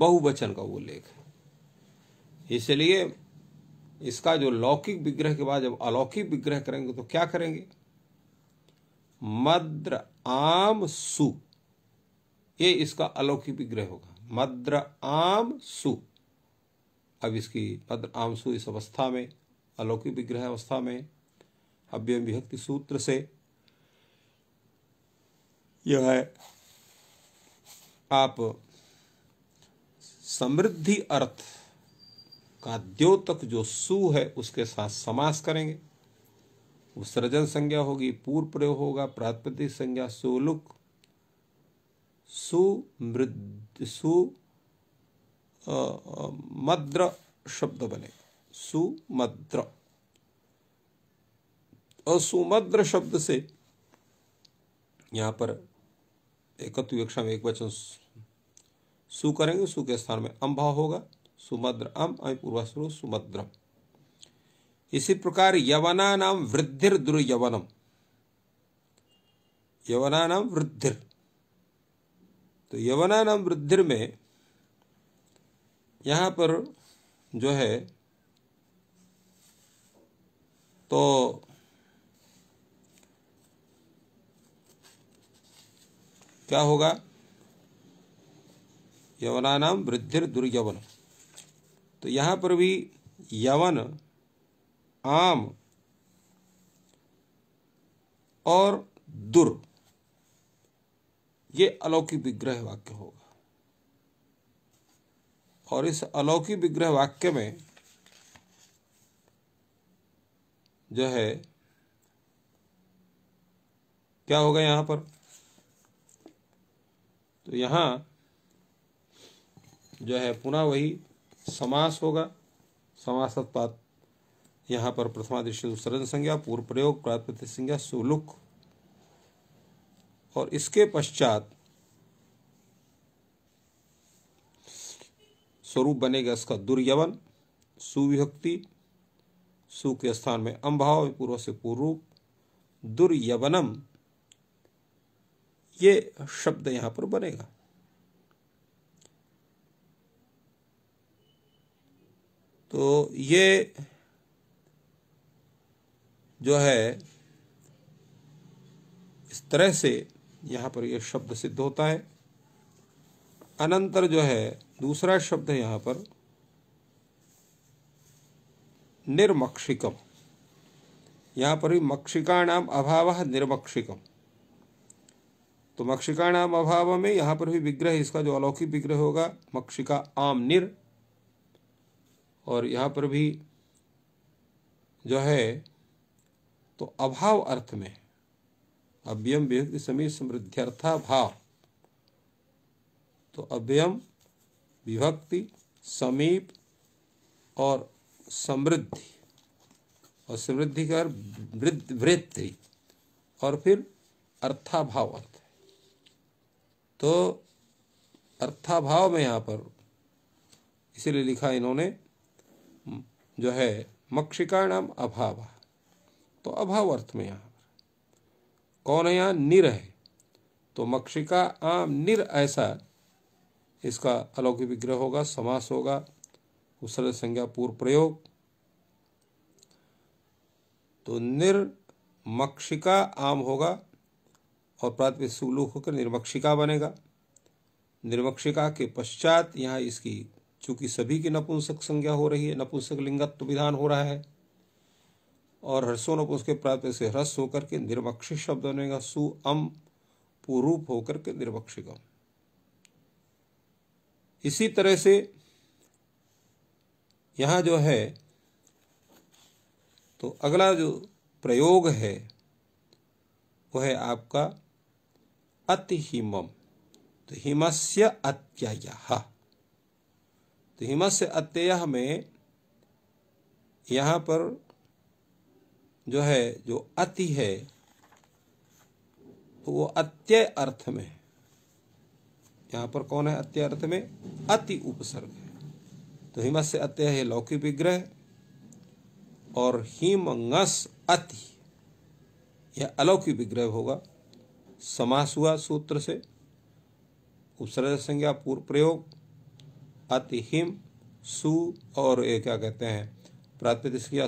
बहुवचन का वो लेख है इसलिए इसका जो लौकिक विग्रह के बाद जब अलौकिक विग्रह करेंगे तो क्या करेंगे मद्र आम सु ये इसका अलौकिक विग्रह होगा मद्र आम सु अब इसकी मद्र आम सु इस अवस्था में अलौकिक विग्रह अवस्था में अव्यम विभक्ति सूत्र से यह है आप समृद्धि अर्थ का द्योतक जो सु है उसके साथ समास करेंगे उत्सर्जन संज्ञा होगी पूर्व प्रयोग होगा प्रातिपदिक संज्ञा सोलुक सुमृद सु मद्र शब्द बनेगा सुमद्र और सुमद्र शब्द से यहां पर एकत्व कक्षा में एक वचन सु करेंगे सु के स्थान में अम्भा होगा सुमद्र अम अभी पूर्वाश्रु सुमद्रम इसी प्रकार यवना नाम वृद्धिर दुर्यवनम यवना नाम वृद्धिर तो यवना नाम वृद्धिर में यहां पर जो है तो क्या होगा यवना नाम वृद्धिर दुर्यवन तो यहां पर भी यवन आम और दुर ये अलौकिक विग्रह वाक्य होगा और इस अलौकिक विग्रह वाक्य में जो है क्या होगा यहां पर तो यहां जो है पुनः वही समास होगा समास यहाँ पर प्रथमा दृष्टि सरण संज्ञा पूर्व प्रयोग प्रातपति संज्ञा सुलुक और इसके पश्चात स्वरूप बनेगा इसका दुर्यवन सुविभक्ति सु के स्थान में अम्भाव पूर्व से पूर्व रूप दुर्यवनम ये शब्द यहां पर बनेगा तो ये जो है इस तरह से यहाँ पर यह शब्द सिद्ध होता है अनंतर जो है दूसरा शब्द है यहाँ पर निर्मक्षिकम यहाँ पर भी मक्षिकाणाम अभाव निर्मक्षिकम तो मक्षिकाणाम अभाव में यहाँ पर भी विग्रह इसका जो अलौकिक विग्रह होगा मक्षिका आम निर और यहाँ पर भी जो है तो अभाव अर्थ में अव्ययम विभक्ति समीर समृद्ध्यर्था भाव तो अव्ययम विभक्ति समीप और समृद्धि और समृद्धि का वृद्धि और फिर अर्थाभाव अर्थ तो अर्थाभाव में यहाँ पर इसीलिए लिखा इन्होंने जो है मक्षिका नाम अभाव तो अभाव अर्थ में यहां पर कौन यहां निर है तो मक्षिका आम निर ऐसा इसका अलौकिक विग्रह होगा समास होगा उसर संज्ञा पूर्व प्रयोग तो निर मक्षिका आम होगा और प्रातः सुलूक होकर निर्मक्षिका बनेगा निर्मक्षिका के पश्चात यहां इसकी चूंकि सभी की नपुंसक संज्ञा हो रही है नपुंसक लिंगत्व विधान हो रहा है और हर्षोनप उसके प्राप्त से ह्रस होकर के निर्वक्षी शब्द बनेगा सु अम पुरूप होकर के निर्वक्षिकम इसी तरह से यहां जो है तो अगला जो प्रयोग है वह है आपका अति हिमम तो हिमस्य अत्यय तो हिमस्य अत्यय में यहां पर जो है जो अति है तो वो अत्यय अर्थ में है यहां पर कौन है अत्यय अर्थ में अति उपसर्ग है तो हिमस से अत्यय है लौकिक विग्रह और हिमंगस अति यह अलौकिक विग्रह होगा समास हुआ सूत्र से उपसर्ग संज्ञा पूर्व प्रयोग अति हिम सु और ये क्या कहते हैं प्रातिपदिक संज्ञा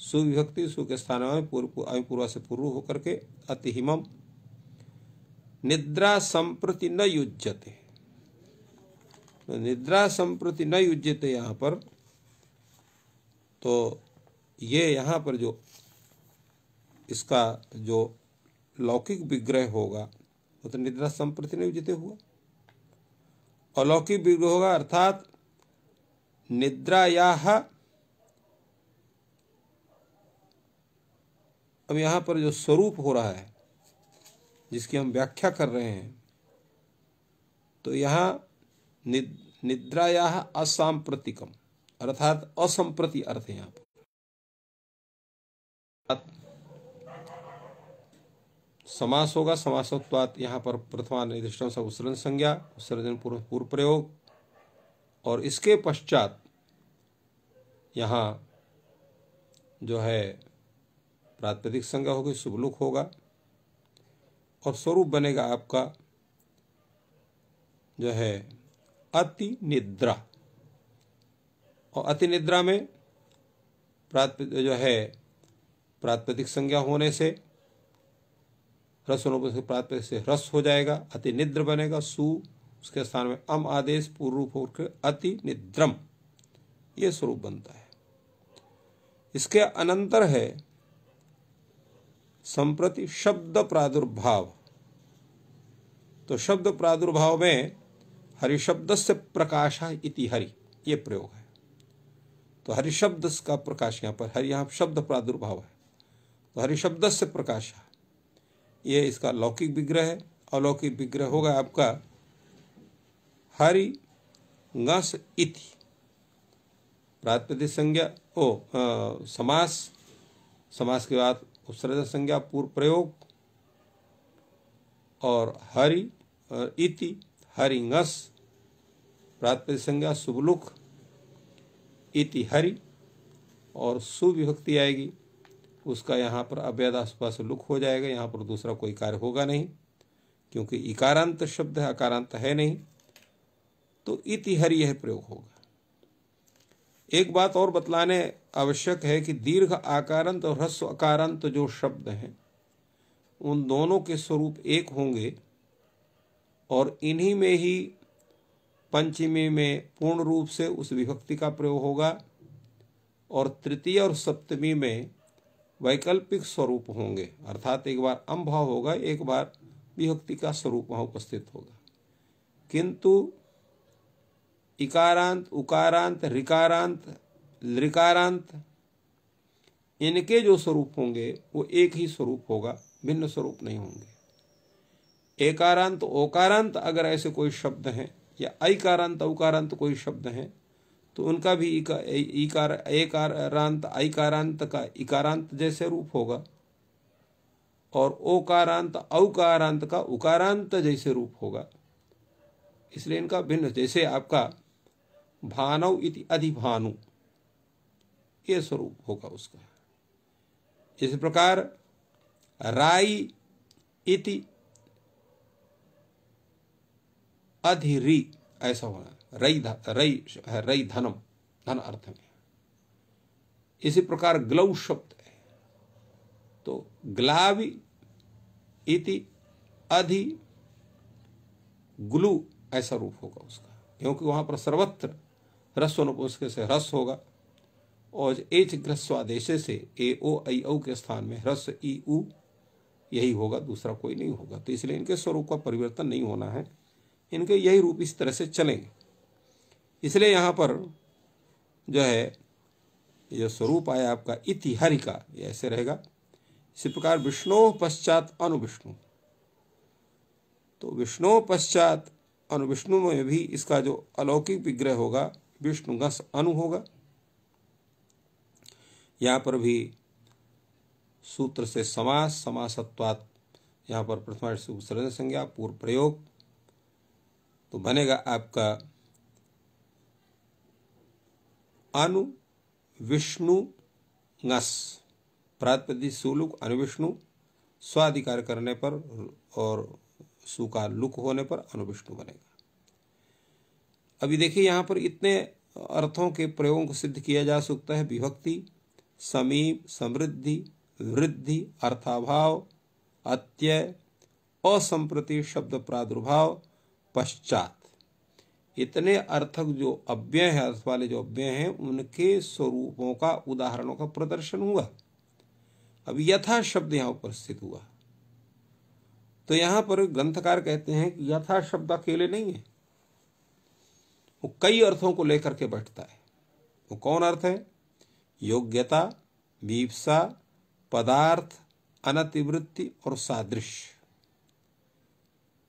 सुविभक्ति सु के स्थान में पूर्व पूर्वा से पूर्व होकर के अतिहिम निद्रा संप्रति न युजते तो निद्रा संप्रति न युजते यहाँ पर तो ये यहाँ पर जो इसका जो लौकिक विग्रह होगा वो तो निद्रा संप्रति न युजते हुआ अलौकिक विग्रह होगा अर्थात निद्राया अब यहाँ पर जो स्वरूप हो रहा है जिसकी हम व्याख्या कर रहे हैं तो यहाँ निद, निद्राया असाम्प्रतिकम अर्थात असंप्रति अर्थ है यहाँ पर समास होगा समासत्वात यहाँ पर प्रथमा निर्दिष्ट उत्सर्जन संज्ञा उत्सर्जन पूर्व पूर्व प्रयोग और इसके पश्चात यहाँ जो है प्रातपदिक संज्ञा होगी शुभलुक होगा और स्वरूप बनेगा आपका जो है अति निद्रा और अति निद्रा में प्रात जो है प्रातपदिक संज्ञा होने से रस होने से प्रातपदिक से रस हो जाएगा अति निद्र बनेगा सु उसके स्थान में अम आदेश पूर्व रूप होकर अति निद्रम यह स्वरूप बनता है इसके अनंतर है संप्रति शब्द प्रादुर्भाव तो शब्द प्रादुर्भाव में हरिशब्द से प्रकाश इति हरि ये प्रयोग है तो हरिशब्द का प्रकाश यहाँ पर हरि यहाँ शब्द प्रादुर्भाव है तो हरिशब्द से प्रकाश ये इसका लौकिक विग्रह है अलौकिक विग्रह होगा आपका हरि गस इति प्रातपदी संज्ञा ओ आ, समास समास के बाद उपसर्ग संज्ञा पूर्व प्रयोग और हरि और इति हरिंगस प्रातप संज्ञा सुबलुख इति हरि और सुविभक्ति आएगी उसका यहाँ पर अव्यदास्पद लुक हो जाएगा यहाँ पर दूसरा कोई कार्य होगा नहीं क्योंकि इकारांत शब्द है अकारांत है नहीं तो इति हरि यह प्रयोग होगा एक बात और बतलाने आवश्यक है कि दीर्घ आकारंत और ह्रस्व आकारांत जो शब्द हैं उन दोनों के स्वरूप एक होंगे और इन्हीं में ही पंचमी में पूर्ण रूप से उस विभक्ति का प्रयोग होगा और तृतीय और सप्तमी में वैकल्पिक स्वरूप होंगे अर्थात एक बार अम्भाव होगा एक बार विभक्ति का स्वरूप वहाँ उपस्थित होगा किंतु इकारांत उकारांत ऋकारांत लृकारांत इनके जो स्वरूप होंगे वो एक ही स्वरूप होगा भिन्न स्वरूप नहीं होंगे एकारांत ओकारांत अगर ऐसे कोई शब्द हैं या अकारांत उकारांत कोई शब्द हैं तो उनका भी इकार एकारांत अकारांत का इकारांत जैसे रूप होगा और ओकारांत औकारांत का उकारांत जैसे रूप होगा इसलिए इनका भिन्न जैसे आपका भानव इति अधिभानु ये स्वरूप होगा उसका इस प्रकार राई इति अधिरि ऐसा होना रई रई रई धनम धन अर्थ में इसी प्रकार ग्लव शब्द है तो ग्लावी इति अधि ग्लू ऐसा रूप होगा उसका क्योंकि वहां पर सर्वत्र ह्रस्व अनुपुष्क से ह्रस्व होगा और एच ग्रस्वादेश से ए ओ आई ओ के स्थान में रस ई ऊ यही होगा दूसरा कोई नहीं होगा तो इसलिए इनके स्वरूप का परिवर्तन नहीं होना है इनके यही रूप इस तरह से चलेंगे इसलिए यहाँ पर जो है जो स्वरूप आया आपका का ये ऐसे रहेगा इसी प्रकार विष्णु पश्चात अनुविष्णु तो विष्णु पश्चात अनुविष्णु में भी इसका जो अलौकिक विग्रह होगा विष्णु अनु होगा यहाँ पर भी सूत्र से समास समासत्वात् यहाँ पर प्रथमा सूत्र संज्ञा पूर्व प्रयोग तो बनेगा आपका अनु विष्णु गस प्रातपदी सुलुक विष्णु स्वाधिकार करने पर और सुकार लुक होने पर अनुविष्णु बनेगा अभी देखिए यहाँ पर इतने अर्थों के प्रयोगों को सिद्ध किया जा सकता है विभक्ति समीप समृद्धि वृद्धि अर्थाभाव अत्यय असंप्रति शब्द प्रादुर्भाव पश्चात इतने अर्थक जो अव्यय है अर्थ वाले जो अव्यय हैं उनके स्वरूपों का उदाहरणों का प्रदर्शन हुआ अब यथा शब्द यहाँ उपस्थित हुआ तो यहाँ पर ग्रंथकार कहते हैं कि यथा शब्द अकेले नहीं है वो कई अर्थों को लेकर के बैठता है वो कौन अर्थ है योग्यता वीपसा पदार्थ अनतिवृत्ति और सादृश्य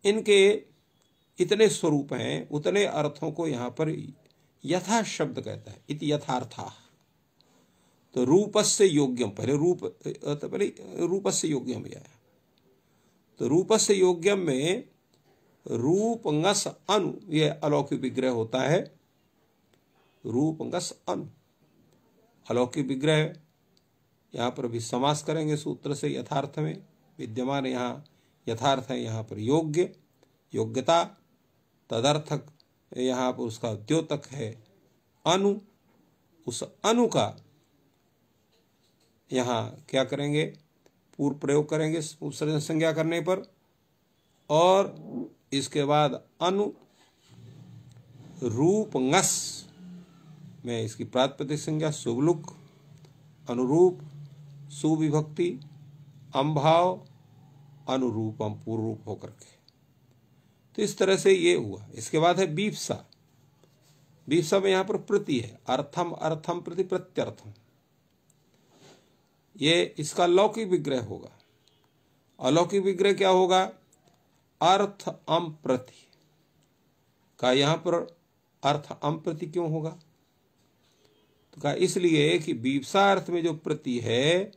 इनके इतने स्वरूप हैं उतने अर्थों को यहां पर यथा शब्द कहता है इति यथार्था तो रूपस्य योग्यम पहले रूप तो पहले रूपस्य योग्यम यह तो रूपस्य योग्यम में रूपंगस अनु यह अलौकिक विग्रह होता है रूपंगस अनु अलौकिक विग्रह यहाँ पर भी समास करेंगे सूत्र से यथार्थ में विद्यमान यहाँ यथार्थ है यहाँ पर योग्य योग्यता तदर्थक यहाँ पर उसका द्योतक है अनु उस अनु का यहाँ क्या करेंगे पूर्व प्रयोग करेंगे संज्ञा करने पर और इसके बाद अनु रूप में इसकी प्रातपदिक संज्ञा सुबलुक अनुरूप सुविभक्ति अम्भाव अनुरूपम रूप होकर के तो इस तरह से ये हुआ इसके बाद है बीपसा बीपसा में यहां पर प्रति है अर्थम अर्थम प्रति प्रत्यर्थम ये इसका लौकिक विग्रह होगा अलौकिक विग्रह क्या होगा अर्थ अम प्रति का यहां पर अर्थ अम प्रति क्यों होगा तो कहा इसलिए कि बीपसा अर्थ में जो प्रति है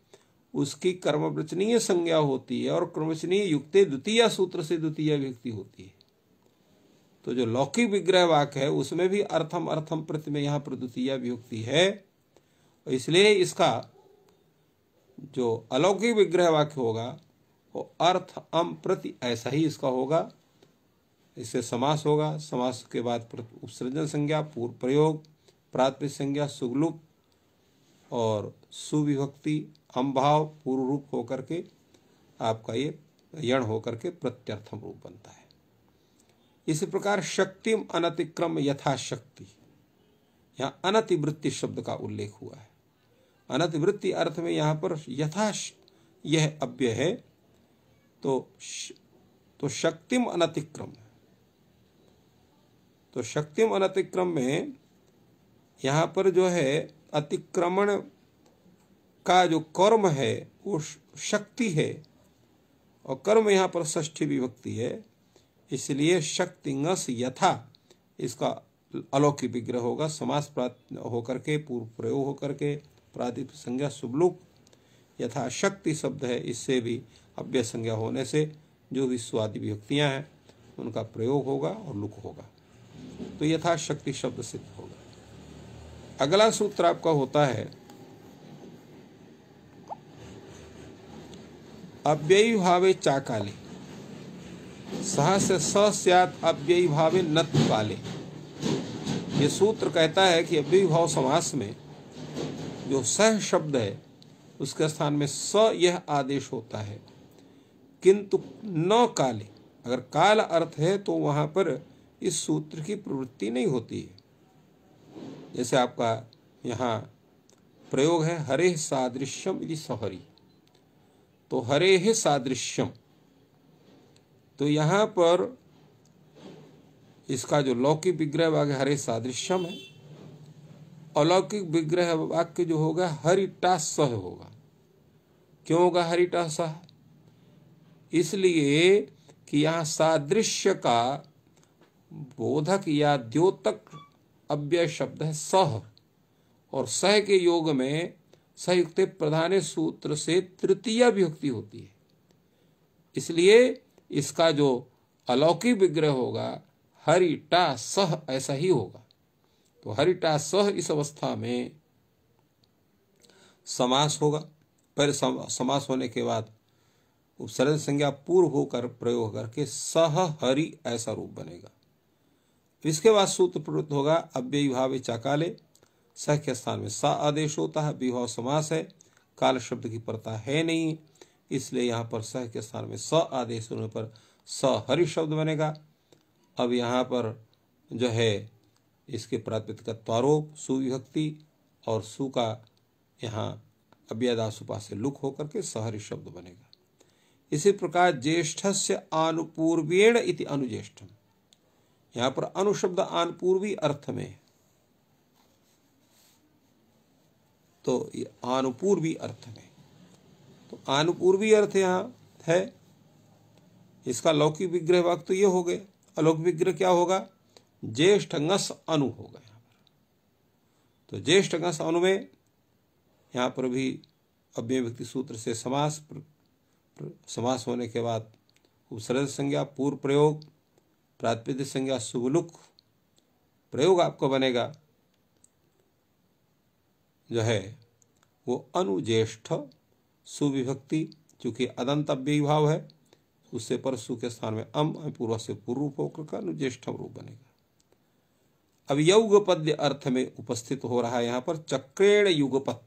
उसकी कर्मवचनीय संज्ञा होती है और कर्मवचनीय युक्त द्वितीय सूत्र से द्वितीय व्यक्ति होती है तो जो लौकिक विग्रह वाक्य है उसमें भी अर्थम अर्थम प्रति में यहां पर द्वितीय व्यक्ति है इसलिए इसका जो अलौकिक विग्रह वाक्य होगा और अर्थ अम प्रति ऐसा ही इसका होगा इससे समास होगा समास के बाद उपसर्जन संज्ञा पूर्व प्रयोग प्राथमिक संज्ञा सुगलुप और सुविभक्ति अम्भाव पूर्व रूप होकर के आपका ये यण होकर के प्रत्यर्थम रूप बनता है इसी प्रकार शक्तिम अनतिक्रम यथाशक्ति यहाँ अनतिवृत्ति शब्द का उल्लेख हुआ है अनतिवृत्ति अर्थ में यहाँ पर यथा यह अव्य है तो तो शक्तिम अनतिक्रम तो शक्तिम अनतिक्रम में यहाँ पर जो है अतिक्रमण का जो कर्म है वो शक्ति है और कर्म यहां पर ष्ठी विभक्ति है इसलिए शक्ति यथा इसका अलौकिक विग्रह होगा समास प्राप्त होकर के पूर्व प्रयोग होकर के प्रातिप संज्ञा सुबलुक यथा शक्ति शब्द है इससे भी अव्यय संज्ञा होने से जो भी स्वादि व्यक्तियाँ हैं उनका प्रयोग होगा और लुक होगा तो यथाशक्ति शब्द सिद्ध होगा अगला सूत्र आपका होता है अव्ययी भावे चाकाले सह से अव्ययी भावे नत काले ये सूत्र कहता है कि अव्ययी भाव समास में जो सह शब्द है उसके स्थान में स यह आदेश होता है किंतु न काले अगर काल अर्थ है तो वहां पर इस सूत्र की प्रवृत्ति नहीं होती है जैसे आपका यहाँ प्रयोग है हरे सादृश्यम यदि सहरी तो हरे है सादृश्यम तो यहाँ पर इसका जो लौकिक विग्रह वाक्य हरे सादृश्यम है अलौकिक विग्रह वाक्य जो होगा हरिटा सह होगा क्यों होगा हरिटा सह इसलिए कि यहाँ सादृश्य का बोधक या द्योतक अव्यय शब्द है सह और सह के योग में सहयुक्त प्रधान सूत्र से तृतीय विभक्ति होती है इसलिए इसका जो अलौकिक विग्रह होगा हरिटा सह ऐसा ही होगा तो हरिटा सह इस अवस्था में समास होगा पर समास होने के बाद तो सरल संज्ञा पूर्व होकर प्रयोग करके सह हरि ऐसा रूप बनेगा इसके बाद सूत्र प्रवृत्त होगा अव्ययी भावे चाकाले सह के स्थान में सा आदेश होता है विभाव समास है काल शब्द की परता है नहीं इसलिए यहाँ पर सह के स्थान में स आदेश होने पर स हरि शब्द बनेगा अब यहाँ पर जो है इसके प्राप्त का त्वारोप सुविभक्ति और सु का यहाँ अभ्यदास उपास लुक होकर के सहरी शब्द बनेगा इसी प्रकार ज्येष्ठ से अनुपूर्वेण इति अनुज्येष्ठम यहां पर अनुशब्द अनुपूर्वी अर्थ में तो ये अर्थ में तो अनुपूर्वी अर्थ यहां है इसका लौकिक विग्रह वाक्य तो ये हो गए अलौकिक विग्रह क्या होगा ज्येष्ठ अंगस अनु होगा यहां पर तो ज्येष्ठ अंगस अनु में यहां पर भी अव्यय व्यक्ति सूत्र से समास समास होने के बाद उपसर्ग संज्ञा पूर्व प्रयोग प्रातिपद संज्ञा सुगलुक प्रयोग आपको बनेगा जो है वो अनुज्येष्ठ सुविभक्ति चूंकि अदंत अव्यभाव भाव है उससे पर सु के स्थान में अम पूर्व से पूर्व रूप होकर अनुज्येष्ठ रूप बनेगा अब युगपद्य अर्थ में उपस्थित हो रहा है यहां पर चक्रेण युगपत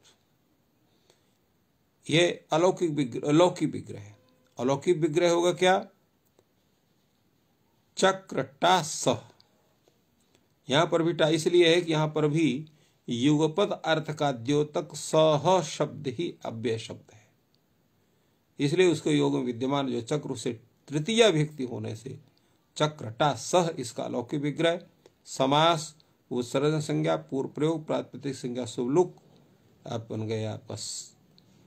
ये अलौकिक अलौकिक विग्रह है अलौकिक विग्रह होगा क्या चक्र टा सह यहां पर भी टा इसलिए है कि यहां पर भी युगपद अर्थ का द्योतक सह शब्द ही अव्यय शब्द है इसलिए उसको योग में विद्यमान जो चक्र से तृतीय व्यक्ति होने से चक्रटा सह इसका अलौकिक विग्रह समास उत्सर्जन संज्ञा पूर्व प्रयोग प्रातिक संज्ञा सुवलुक आप बन गया बस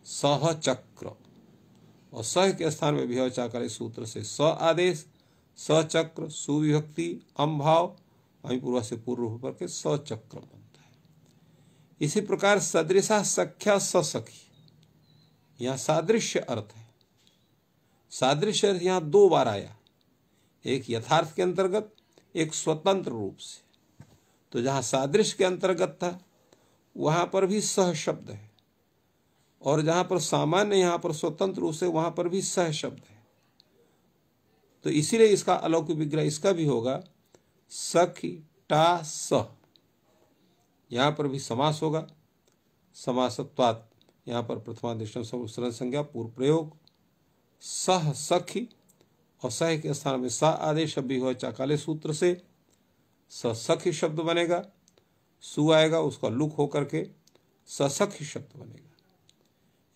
सह चक्र और सह के स्थान में विभव चाकार सूत्र से स आदेश स चक्र सुविभक्ति अम भाव पूर्व से पूर्व रूप के स चक्र बनता है इसी प्रकार सदृशा सख्या स सखी यहाँ सादृश्य अर्थ है सादृश्य अर्थ यहाँ दो बार आया एक यथार्थ के अंतर्गत एक स्वतंत्र रूप से तो जहाँ सादृश्य के अंतर्गत था वहां पर भी सह शब्द है और जहां पर सामान्य यहां पर स्वतंत्र रूप से वहां पर भी सह शब्द है तो इसीलिए इसका अलौकिक विग्रह इसका भी होगा सख टा स यहां पर भी समास होगा समास यहां पर प्रथमा दृष्टि सर्वसरण संज्ञा पूर्व प्रयोग सह सखी और सह के स्थान में स आदेश भी हो चाकाले सूत्र से ससखी शब्द बनेगा सु आएगा उसका लुक होकर के ससखी शब्द बनेगा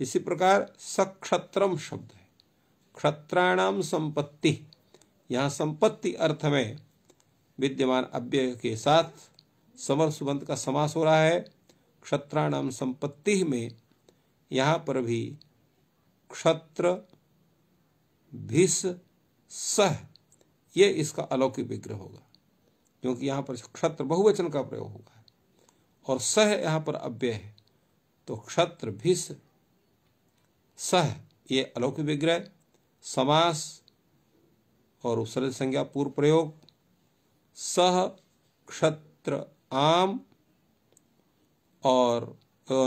इसी प्रकार सक्षत्रम शब्द है क्षत्राणाम संपत्ति यहाँ संपत्ति अर्थ में विद्यमान अव्यय के साथ समर सुबंध का समास हो रहा है क्षत्राणाम संपत्ति में यहाँ पर भी क्षत्र भिस सह ये इसका अलौकिक विग्रह होगा क्योंकि यहाँ पर क्षत्र बहुवचन का प्रयोग होगा और सह यहाँ पर अव्यय है तो क्षत्र भिस सह ये अलौकिक विग्रह समास और उपसर्ग संज्ञा पूर्व प्रयोग सह क्षत्र आम और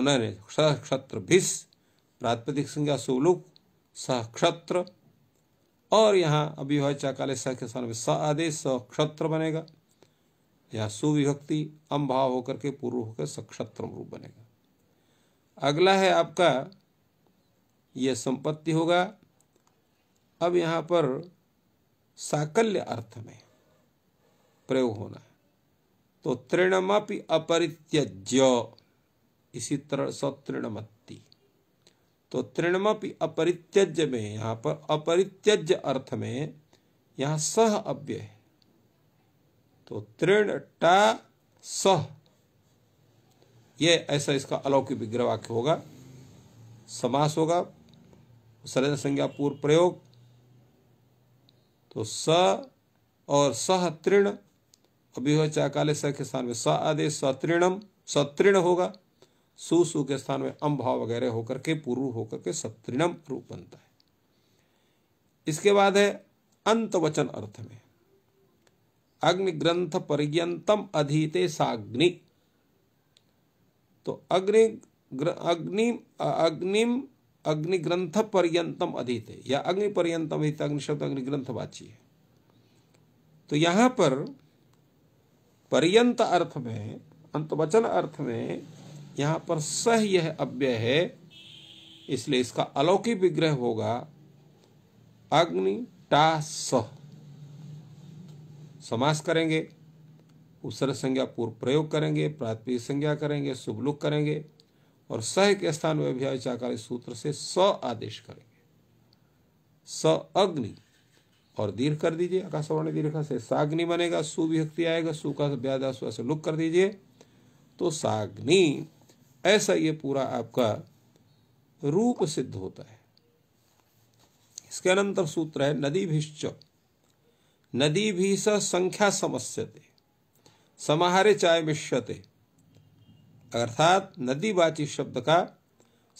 नहीं सह क्षत्र भिस प्रातिपदिक संज्ञा सुलुक सह क्षत्र और यहाँ अभिभाचा चाकाले सह के स्थान में स आदेश स क्षत्र बनेगा यहाँ सुविभक्ति अम भाव होकर के पूर्व होकर सक्षत्र रूप बनेगा अगला है आपका यह संपत्ति होगा अब यहाँ पर साकल्य अर्थ में प्रयोग होना है तो तृणमपि अपरित्यज्य इसी तरह सतृणमत्ति तो तृणमपि अपरित्यज्य में यहाँ पर अपरित्यज्य अर्थ में यहाँ सह अव्यय है तो तृण टा सह यह ऐसा इसका अलौकिक विग्रह वाक्य होगा समास होगा सरल संज्ञा पूर्व प्रयोग तो स और सह तृण हुआ काले स के स्थान में स आदेश सतृणम सतृण होगा सुसु के स्थान में अम भाव वगैरह होकर के पूर्व होकर के सतृणम रूप बनता है इसके बाद है अंत वचन अर्थ में अग्नि ग्रंथ पर्यंतम अधीते साग्नि तो अग्नि अग्नि अग्निम अग्निग्रंथ पर्यंतम अधीत है या अग्नि पर्यंतम अधीत अग्निशब्द वाची है तो यहां पर पर्यंत अर्थ में अंतवचन अर्थ में यहां पर सह यह अव्यय है इसलिए इसका अलौकिक विग्रह होगा अग्नि टा सह समास करेंगे उत्सर्ग संज्ञा पूर्व प्रयोग करेंगे प्राथमिक संज्ञा करेंगे शुभ लुक करेंगे और सह के स्थान में अभ्याय चाकार सूत्र से स आदेश करेंगे स अग्नि और दीर्घ कर दीजिए आकाशवर्ण दीर्घ से साग्नि बनेगा सुविभक्ति आएगा सु का व्याधा सु से लुक कर दीजिए तो साग्नि ऐसा ये पूरा आपका रूप सिद्ध होता है इसके अनंतर सूत्र है नदी भीश्च नदी भी संख्या समस्यते समाहारे चाय मिश्यते अर्थात नदीवाची शब्द का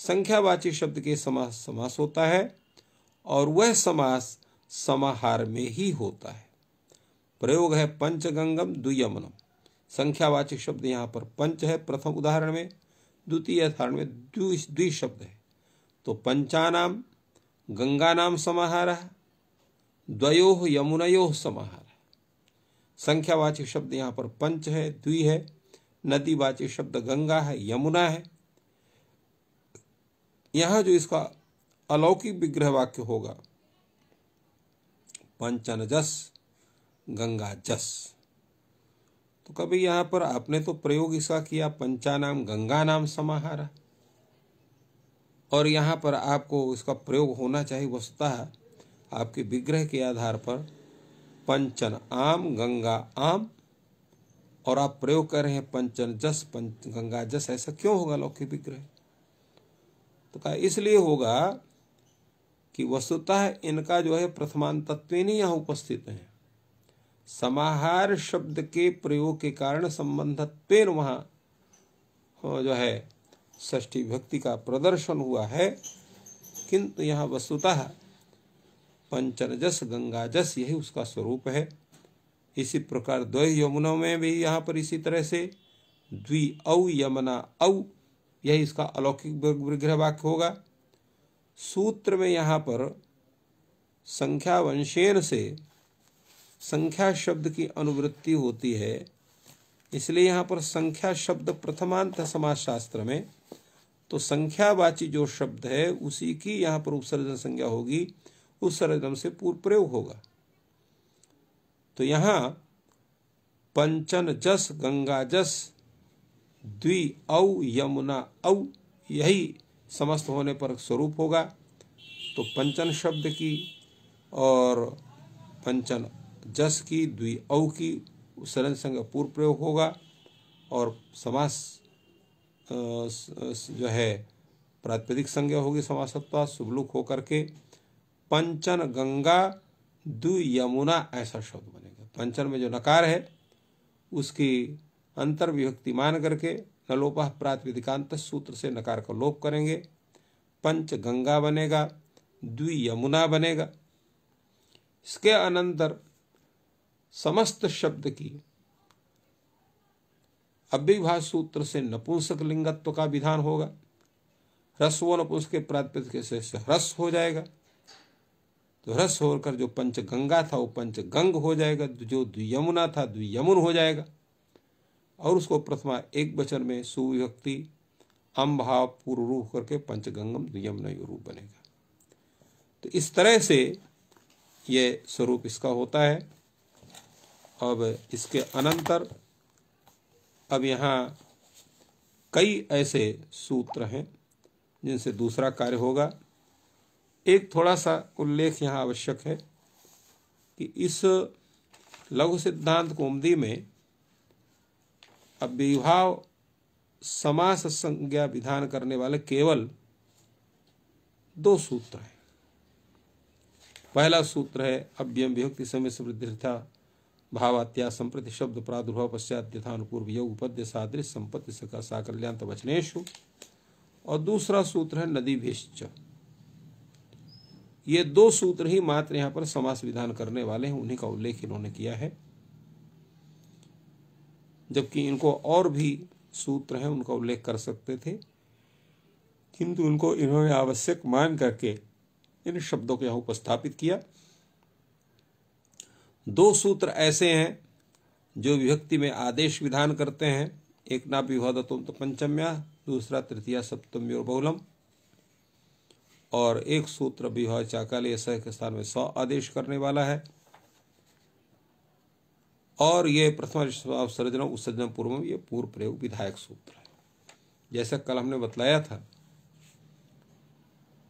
संख्यावाची शब्द के समास समास होता है और वह समास समाहार में ही होता है प्रयोग है पंचगंगम दुयमनम संख्यावाचक शब्द यहाँ पर पंच है प्रथम उदाहरण में द्वितीय उदाहरण में द्वि शब्द है तो पंचानाम नाम समाहार द्वयो यमुनयोह समाहार संख्यावाचक शब्द यहाँ पर पंच है द्वि है नदी वाच्य शब्द गंगा है यमुना है यहां जो इसका अलौकिक विग्रह वाक्य होगा पंचन जस गंगा जस तो कभी यहां पर आपने तो प्रयोग इसका किया पंचानाम गंगा नाम समाहार और यहां पर आपको इसका प्रयोग होना चाहिए वस्तुतः आपके विग्रह के आधार पर पंचन आम गंगा आम और आप प्रयोग कर रहे हैं पंचन जस पंच गंगा जस ऐसा क्यों होगा लौकिक विग्रह तो कहा इसलिए होगा कि वस्तुतः इनका जो है प्रथमान तत्व नहीं यहाँ उपस्थित है समाहार शब्द के प्रयोग के कारण संबंधत्व वहां जो है ष्ठी भक्ति का प्रदर्शन हुआ है किंतु यहाँ वस्तुतः गंगा गंगाजस यही उसका स्वरूप है इसी प्रकार द्वय यमुनों में भी यहाँ पर इसी तरह से द्वि औ यमुना औ यही इसका अलौकिक विग्रह वाक्य होगा सूत्र में यहाँ पर संख्या वंशेन से संख्या शब्द की अनुवृत्ति होती है इसलिए यहाँ पर संख्या शब्द प्रथमांत समाज शास्त्र में तो संख्यावाची जो शब्द है उसी की यहाँ पर उपसर्जन संज्ञा होगी उपसर्जन से पूर्व प्रयोग होगा तो यहाँ पंचन जस गंगा जस द्वि औ यमुना औ यही समस्त होने पर स्वरूप होगा तो पंचन शब्द की और पंचन जस की द्वि औ की सरल संग पूर्व प्रयोग होगा और समास जो है प्रातिपदिक संज्ञा होगी समासत्वा सुबलुक होकर के पंचन गंगा द्वि यमुना ऐसा शब्द बने पंचर में जो नकार है उसकी अंतर्विभक्ति मान करके नलोपाह प्रातविधिकांत सूत्र से नकार का लोप करेंगे पंच गंगा बनेगा द्वि यमुना बनेगा इसके अनंतर समस्त शब्द की अभिभा सूत्र से नपुंसक लिंगत्व का विधान होगा ह्रस्व नपुंस के प्रातिपद से ह्रस हो जाएगा तो रस होकर जो पंच गंगा था वो पंच गंग हो जाएगा जो द्वियमुना था यमुन हो जाएगा और उसको प्रथमा एक वचन में सुविभक्ति अम भाव पूर्व रूप करके पंचगंगम द्वियमुना रूप बनेगा तो इस तरह से ये स्वरूप इसका होता है अब इसके अनंतर अब यहाँ कई ऐसे सूत्र हैं जिनसे दूसरा कार्य होगा एक थोड़ा सा उल्लेख यहाँ आवश्यक है कि इस लघु सिद्धांत कुमदी में अव्यभाव समास संज्ञा विधान करने वाले केवल दो सूत्र हैं पहला सूत्र है अव्यम विभक्ति समय समृद्धिता भावात्या संप्रति शब्द प्रादुर्भाव पश्चात यथानुपूर्व योग उपद्य सादृश संपत्ति सका साकल्याण वचनेशु और दूसरा सूत्र है नदी भेष्य ये दो सूत्र ही मात्र यहां पर समास विधान करने वाले हैं उन्हीं का उल्लेख इन्होंने किया है जबकि इनको और भी सूत्र हैं उनका उल्लेख कर सकते थे किंतु उनको इन्होंने आवश्यक मान करके इन शब्दों को यहां उपस्थापित किया दो सूत्र ऐसे हैं जो विभक्ति में आदेश विधान करते हैं एक ना विवादतुम तो पंचम्या दूसरा तृतीया और बहुलम और एक सूत्र विवाह चाकाल सह के स्थान में सौ आदेश करने वाला है और ये प्रथम सर्जन उत्सर्जन पूर्व में ये पूर्व प्रयोग विधायक सूत्र है जैसा कल हमने बतलाया था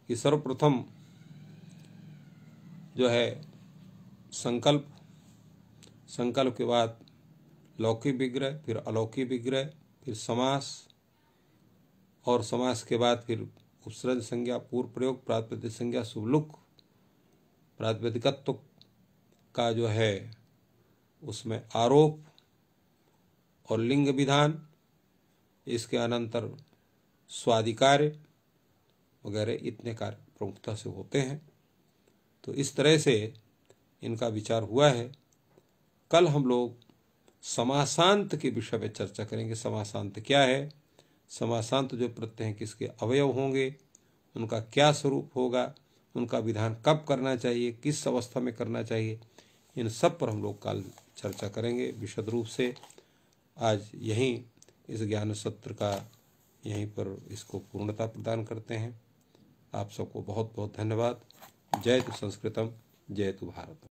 कि सर्वप्रथम जो है संकल्प संकल्प के बाद लौकिक विग्रह फिर अलौकिक विग्रह फिर समास और समास के बाद फिर उपसृज संज्ञा पूर्व प्रयोग प्रातिपदिक संज्ञा शुभलुक प्रातिपदिकत्व का जो है उसमें आरोप और लिंग विधान इसके अनंतर स्वाधिकार्य वगैरह इतने कार्य प्रमुखता से होते हैं तो इस तरह से इनका विचार हुआ है कल हम लोग समासांत के विषय में चर्चा करेंगे समासांत क्या है समासांत जो प्रत्यय हैं किसके अवयव होंगे उनका क्या स्वरूप होगा उनका विधान कब करना चाहिए किस अवस्था में करना चाहिए इन सब पर हम लोग काल चर्चा करेंगे विशद रूप से आज यहीं इस ज्ञान सत्र का यहीं पर इसको पूर्णता प्रदान करते हैं आप सबको बहुत बहुत धन्यवाद जय तु संस्कृतम जय तु भारतम